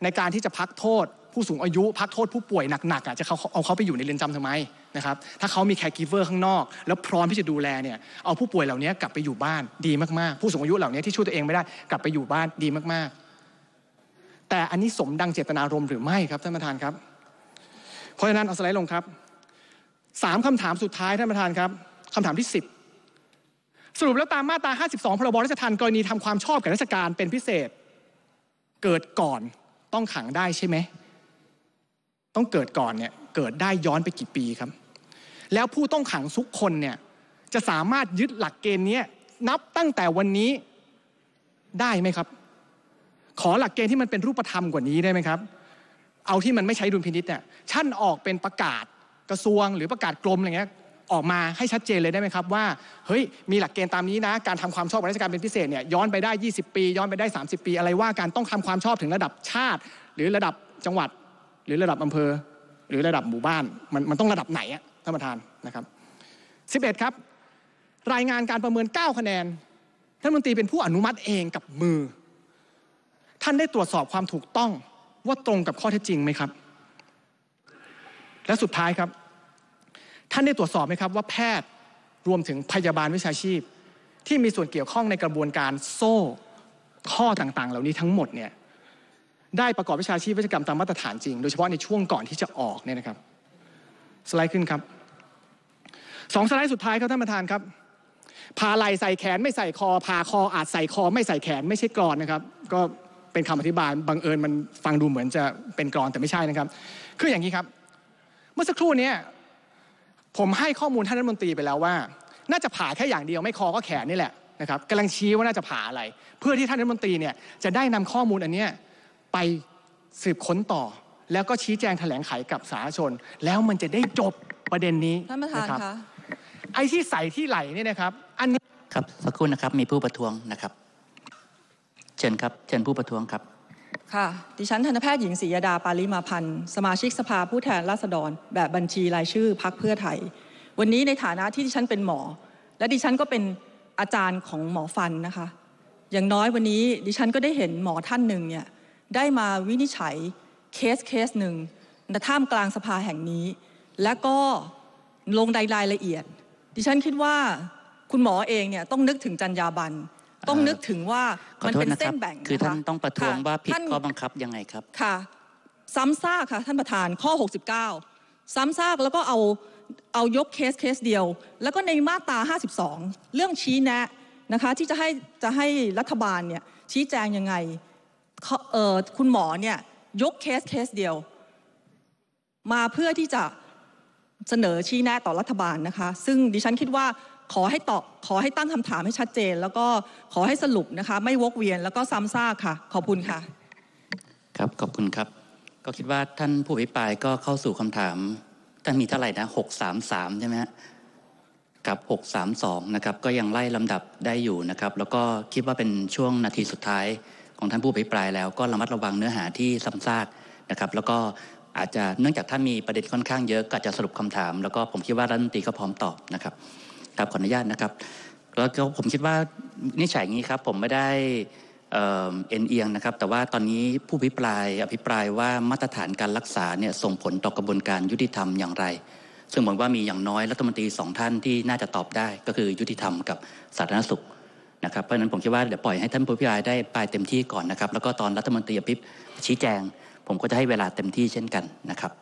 ในการที่จะพักโทษผู้สูงอายุ พักโทษผู้ป่วยหนักๆอ่ะจะเขาเอาเขาไปอยู่ในเรือนจำทำไมนะครับถ้าเขามีแคร์กิเวอร์ข้างนอก แล้วพร้อมที่จะดูแลเนี่ยเอาผู้ป่วยเหล่านี้กลับไปอยู่บ้านดีมากๆผู้สูงอายุเหล่านี้ที่ช่วยตัวเองไม่ได้กลับไปอยู่บ้านดีมากแต่อันนี้สมดังเจตนารมณ์หรือไม่ครับท่านประธานครับ เพราะฉะนั้นเอาสไลด์ลงครับสามคำถามสุดท้ายท่านประธานครับคำถามที่สิบสรุปแล้วตามมาตรา 52 พรบ ราชทัณฑ์กรณีทำความชอบกับราชการเป็นพิเศษ เกิดก่อนต้องขังได้ใช่ไหมต้องเกิดก่อนเนี่ยเกิดได้ย้อนไปกี่ปีครับ แล้วผู้ต้องขังทุกคนเนี่ย จะสามารถยึดหลักเกณฑ์นี้นับตั้งแต่วันนี้ได้ไหมครับขอหลักเกณฑ์ที่มันเป็นรูปธรรมกว่านี้ได้ไหมครับ เอาที่มันไม่ใช้ดุลพินิษเนี่ยชั่นออกเป็นประกาศกระทรวง หรือประกาศกรมอะไรเงี้ยออกมาให้ชัดเจนเลยได้ไหมครับว่าเฮ้ยมีหลักเกณฑ์ตามนี้นะการทำความชอบราชการเป็นพิเศษเนี่ยย้อนไปได้ 20 ปี ย้อนไปได้ 30 ปี อะไรว่าการต้องทำความชอบถึงระดับชาติ หรือระดับจังหวัด หรือระดับอำเภอ หรือระดับหมู่บ้านมันมันต้องระดับไหนอะท่านประธานนะครับ 11 ครับ รายงานการประเมิน 9 คะแนนท่านมนตรีเป็นผู้อนุมัติเองกับมือท่านได้ตรวจสอบความถูกต้องว่าตรงกับข้อเท็จจริงไหมครับ และสุดท้ายครับ ท่านได้ตรวจสอบไหมครับว่าแพทย์รวมถึงพยาบาลวิชาชีพ ที่มีส่วนเกี่ยวข้องในกระบวนการโซ่ข้อต่างๆ เหล่านี้ทั้งหมดเนี่ยได้ประกอบวิชาชีพวิชกรรมตามมาตรฐานจริง โดยเฉพาะในช่วงก่อนที่จะออกเนี่ยนะครับ สไลด์ขึ้นครับสองสไลด์สุดท้ายครับท่านประธานครับพาไหลใส่แขนไม่ใส่คอพาคอ อาจใส่คอไม่ใส่แขนไม่ใช่กรอนนะครับก็เป็นคำอธิบายบังเอิญมันฟังดูเหมือนจะเป็นกรอนแต่ไม่ใช่นะครับ คืออย่างนี้ครับ เมื่อสักครู่นี้ผมให้ข้อมูลท่านรัฐมนตรีไปแล้วว่า น่าจะผ่าแค่อย่างเดียวไม่คอก็แขนนี่แหละนะครับกำลังชี้ว่าน่าจะผ่าอะไร เพื่อที่ท่านรัฐมนตรีเนี่ยจะได้นำข้อมูลอันนี้ไปสืบค้นต่อแล้วก็ชี้แจงแถลงไขกับสาธารณชน แล้วมันจะได้จบประเด็นนี้ท่านประธานคะไอ้ที่ใส่ที่ไหลเนี่ยนะครับอันนี้ครับสักครู่นะครับมีผู้ประท้วงนะครับเชิญครับเชิญผู้ประท้วงครับ ค่ะ ดิฉันธนแพทย์หญิงศรียดาปาลิมาพันธ์สมาชิกสภาผู้แทนราษฎรแบบบัญชีรายชื่อพักเพื่อไทย วันนี้ในฐานะที่ดิฉันเป็นหมอ และดิฉันก็เป็นอาจารย์ของหมอฟันนะคะ อย่างน้อยวันนี้ ดิฉันก็ได้เห็นหมอท่านหนึ่งเนี่ยได้มาวินิจฉัยเคสเคสหนึ่งณท่ามกลางสภาแห่งนี้ และก็ลงรายละเอียด ดิฉันคิดว่าคุณหมอเองเนี่ยต้องนึกถึงจรรยาบรรณต้องนึกถึงว่ามันเป็นเส้นแบ่งคือท่านต้องประท้วงว่าผิดข้อบังคับยังไงครับค่ะซ้ำซากค่ะท่านประธาน ข้อ 69 ซ้ำซากแล้วก็เอาเอายกเคสเคสเดียวแล้วก็ในมาตรา52เรื่องชี้แนะนะคะที่จะให้จะให้รัฐบาลเนี่ย ชี้แจงยังไงคุณหมอเนี่ยยกเคสเคสเดียว มาเพื่อที่จะเสนอชี้แนะต่อรัฐบาลนะคะ ซึ่งดิฉันคิดว่าขอให้ตอบขอให้ตั้งคำถามให้ชัดเจน แล้วก็ขอให้สรุปนะคะไม่วกเวียนแล้วก็ซ้ำซากค่ะ ขอบคุณค่ะ ครับขอบคุณครับ ก็คิดว่าท่านผู้อภิปรายก็เข้าสู่คำถามท่านมีเท่าไหร่นะหกสามสามใช่ไหมับกับ632นะครับก็ยังไล่ลำดับได้อยู่นะครับ แล้วก็คิดว่าเป็นช่วงนาทีสุดท้ายของท่านผู้อภิปรายแล้ว ก็ระมัดระวังเนื้อหาที่ซ้ำซากนะครับ แล้วก็อาจจะเนื่องจากท่านมีประเด็นค่อนข้างเยอะก็จะสรุปคำถามแล้วก็ผมคิดว่ารัฐมนตรีก็พร้อมตอบนะครับครับขออนุญาตนะครับแล้วก็ผมคิดว่านิฉัยงี้ครับผมไม่ได้เอ็นเอียงนะครับ แต่ว่าตอนนี้ผู้พิปรายอภิปรายว่ามาตรฐานการรักษาเนี่ยส่งผลต่อกระบวนการยุติธรรมอย่างไร ซึ่งผมว่ามีอย่างน้อยรัฐมนตรีสองท่านที่น่าจะตอบได้ก็คือยุติธรรมกับสาธารณสุขนะครับเพราะฉะนั้นผมคิดว่าเดี๋ยวปล่อยให้ท่านผู้พิปรายได้ปลายเต็มที่ก่อนนะครับแล้วก็ตอนรัฐมนตรีอภิปชี้แจง ผมก็จะให้เวลาเต็มที่เช่นกันนะครับ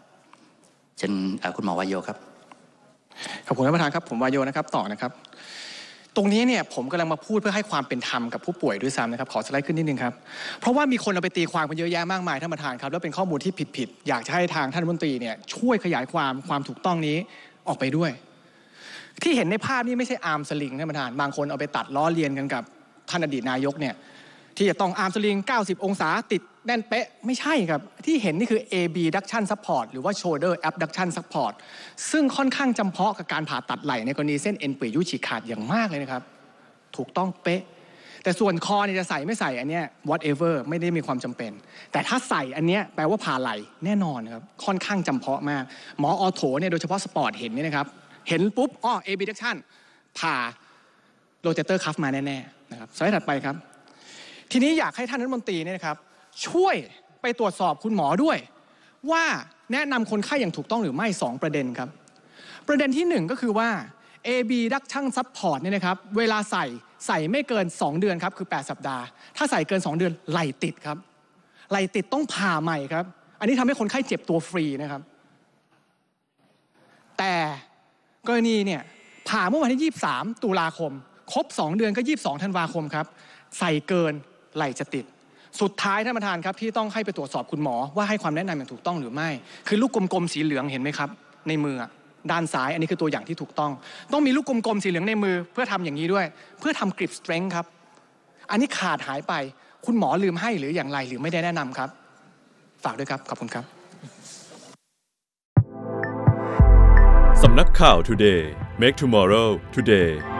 เชิญคุณหมอวายโยครับขอบคุณท่านประธานครับผมวายโยนะครับต่อนะครับตรงนี้เนี่ยผมกำลังมาพูดเพื่อให้ความเป็นธรรมกับผู้ป่วยด้วยซ้ำนะครับขอสไลด์ขึ้นนิดนึงครับเพราะว่ามีคนเอาไปตีความกันเยอะแยะมากมายท่านประธานครับแล้วเป็นข้อมูลที่ผิดๆอยากจะให้ทางท่านมนตรีเนี่ยช่วยขยายความความถูกต้องนี้ออกไปด้วย ที่เห็นในภาพนี่ไม่ใช่อาร์มสลิงท่านประธานบางคนเอาไปตัดล้อเลียนกันกับท่านอดีตนายกเนี่ยที่จะต้องอาร์มสลิง 90 องศาติดแน่นเป๊ะไม่ใช่ครับที่เห็นนี่คือ AB duction support หรือว่า shoulder abduction support ซึ่งค่อนข้างจำเพาะกับการผ่าตัดไหล่ในกรณีเส้นเอ็นปียุฉีกขาดอย่างมากเลยนะครับถูกต้องเป๊ะแต่ส่วนคอเนี่ยจะใส่ไม่ใส่อันเนี้ย whatever ไม่ได้มีความจำเป็น แต่ถ้าใส่อันเนี้ยแปลว่าผ่าไหล่แน่นอนครับค่อนข้างจำเพาะมากหมอออโถเนี่ยโดยเฉพาะสปอร์ตเห็นนี่นะครับเห็นปุ๊บอ้อ AB duction ผ่าโรเจเตอร์คัฟมาแน่ๆนะครับสไลด์ถัดไปครับ ทีนี้อยากให้ท่านรัฐมนตรีเนี่ยนะครับช่วยไปตรวจสอบคุณหมอด้วย ว่าแนะนำคนไข้อย่างถูกต้องหรือไม่ 2 ประเด็นครับ ประเด็นที่ 1 ก็คือว่า AB ดักช่างซับพอร์ตเนี่ยนะครับ เวลาใส่ใส่ไม่เกิน 2 เดือนครับ คือ 8 สัปดาห์ ถ้าใส่เกิน 2 เดือนไหลติดครับ ไหลติดต้องผ่าใหม่ครับ อันนี้ทำให้คนไข้เจ็บตัวฟรีนะครับ แต่กรณีเนี่ยผ่าเมื่อวันที่23 ตุลาคม ครบ 2 เดือนก็ 22ธันวาคมครับใส่เกินไหลจะติดสุดท้ายท่านประธานครับที่ต้องให้ไปตรวจสอบคุณหมอว่าให้ความแนะนำอย่างถูกต้องหรือไม่ คือ ลูกกลมๆสีเหลืองเห็นไหมครับ ในมือด้านซ้ายอันนี้คือตัวอย่างที่ถูกต้อง ต้องมีลูกกลมๆสีเหลืองในมือเพื่อทำอย่างนี้ด้วย เพื่อทำกริปสเตรนท์ครับ อันนี้ขาดหายไป คุณหมอลืมให้หรืออย่างไรหรือไม่ได้แนะนำครับ ฝากด้วยครับขอบคุณครับสำนักข่าว Today Make Tomorrow Today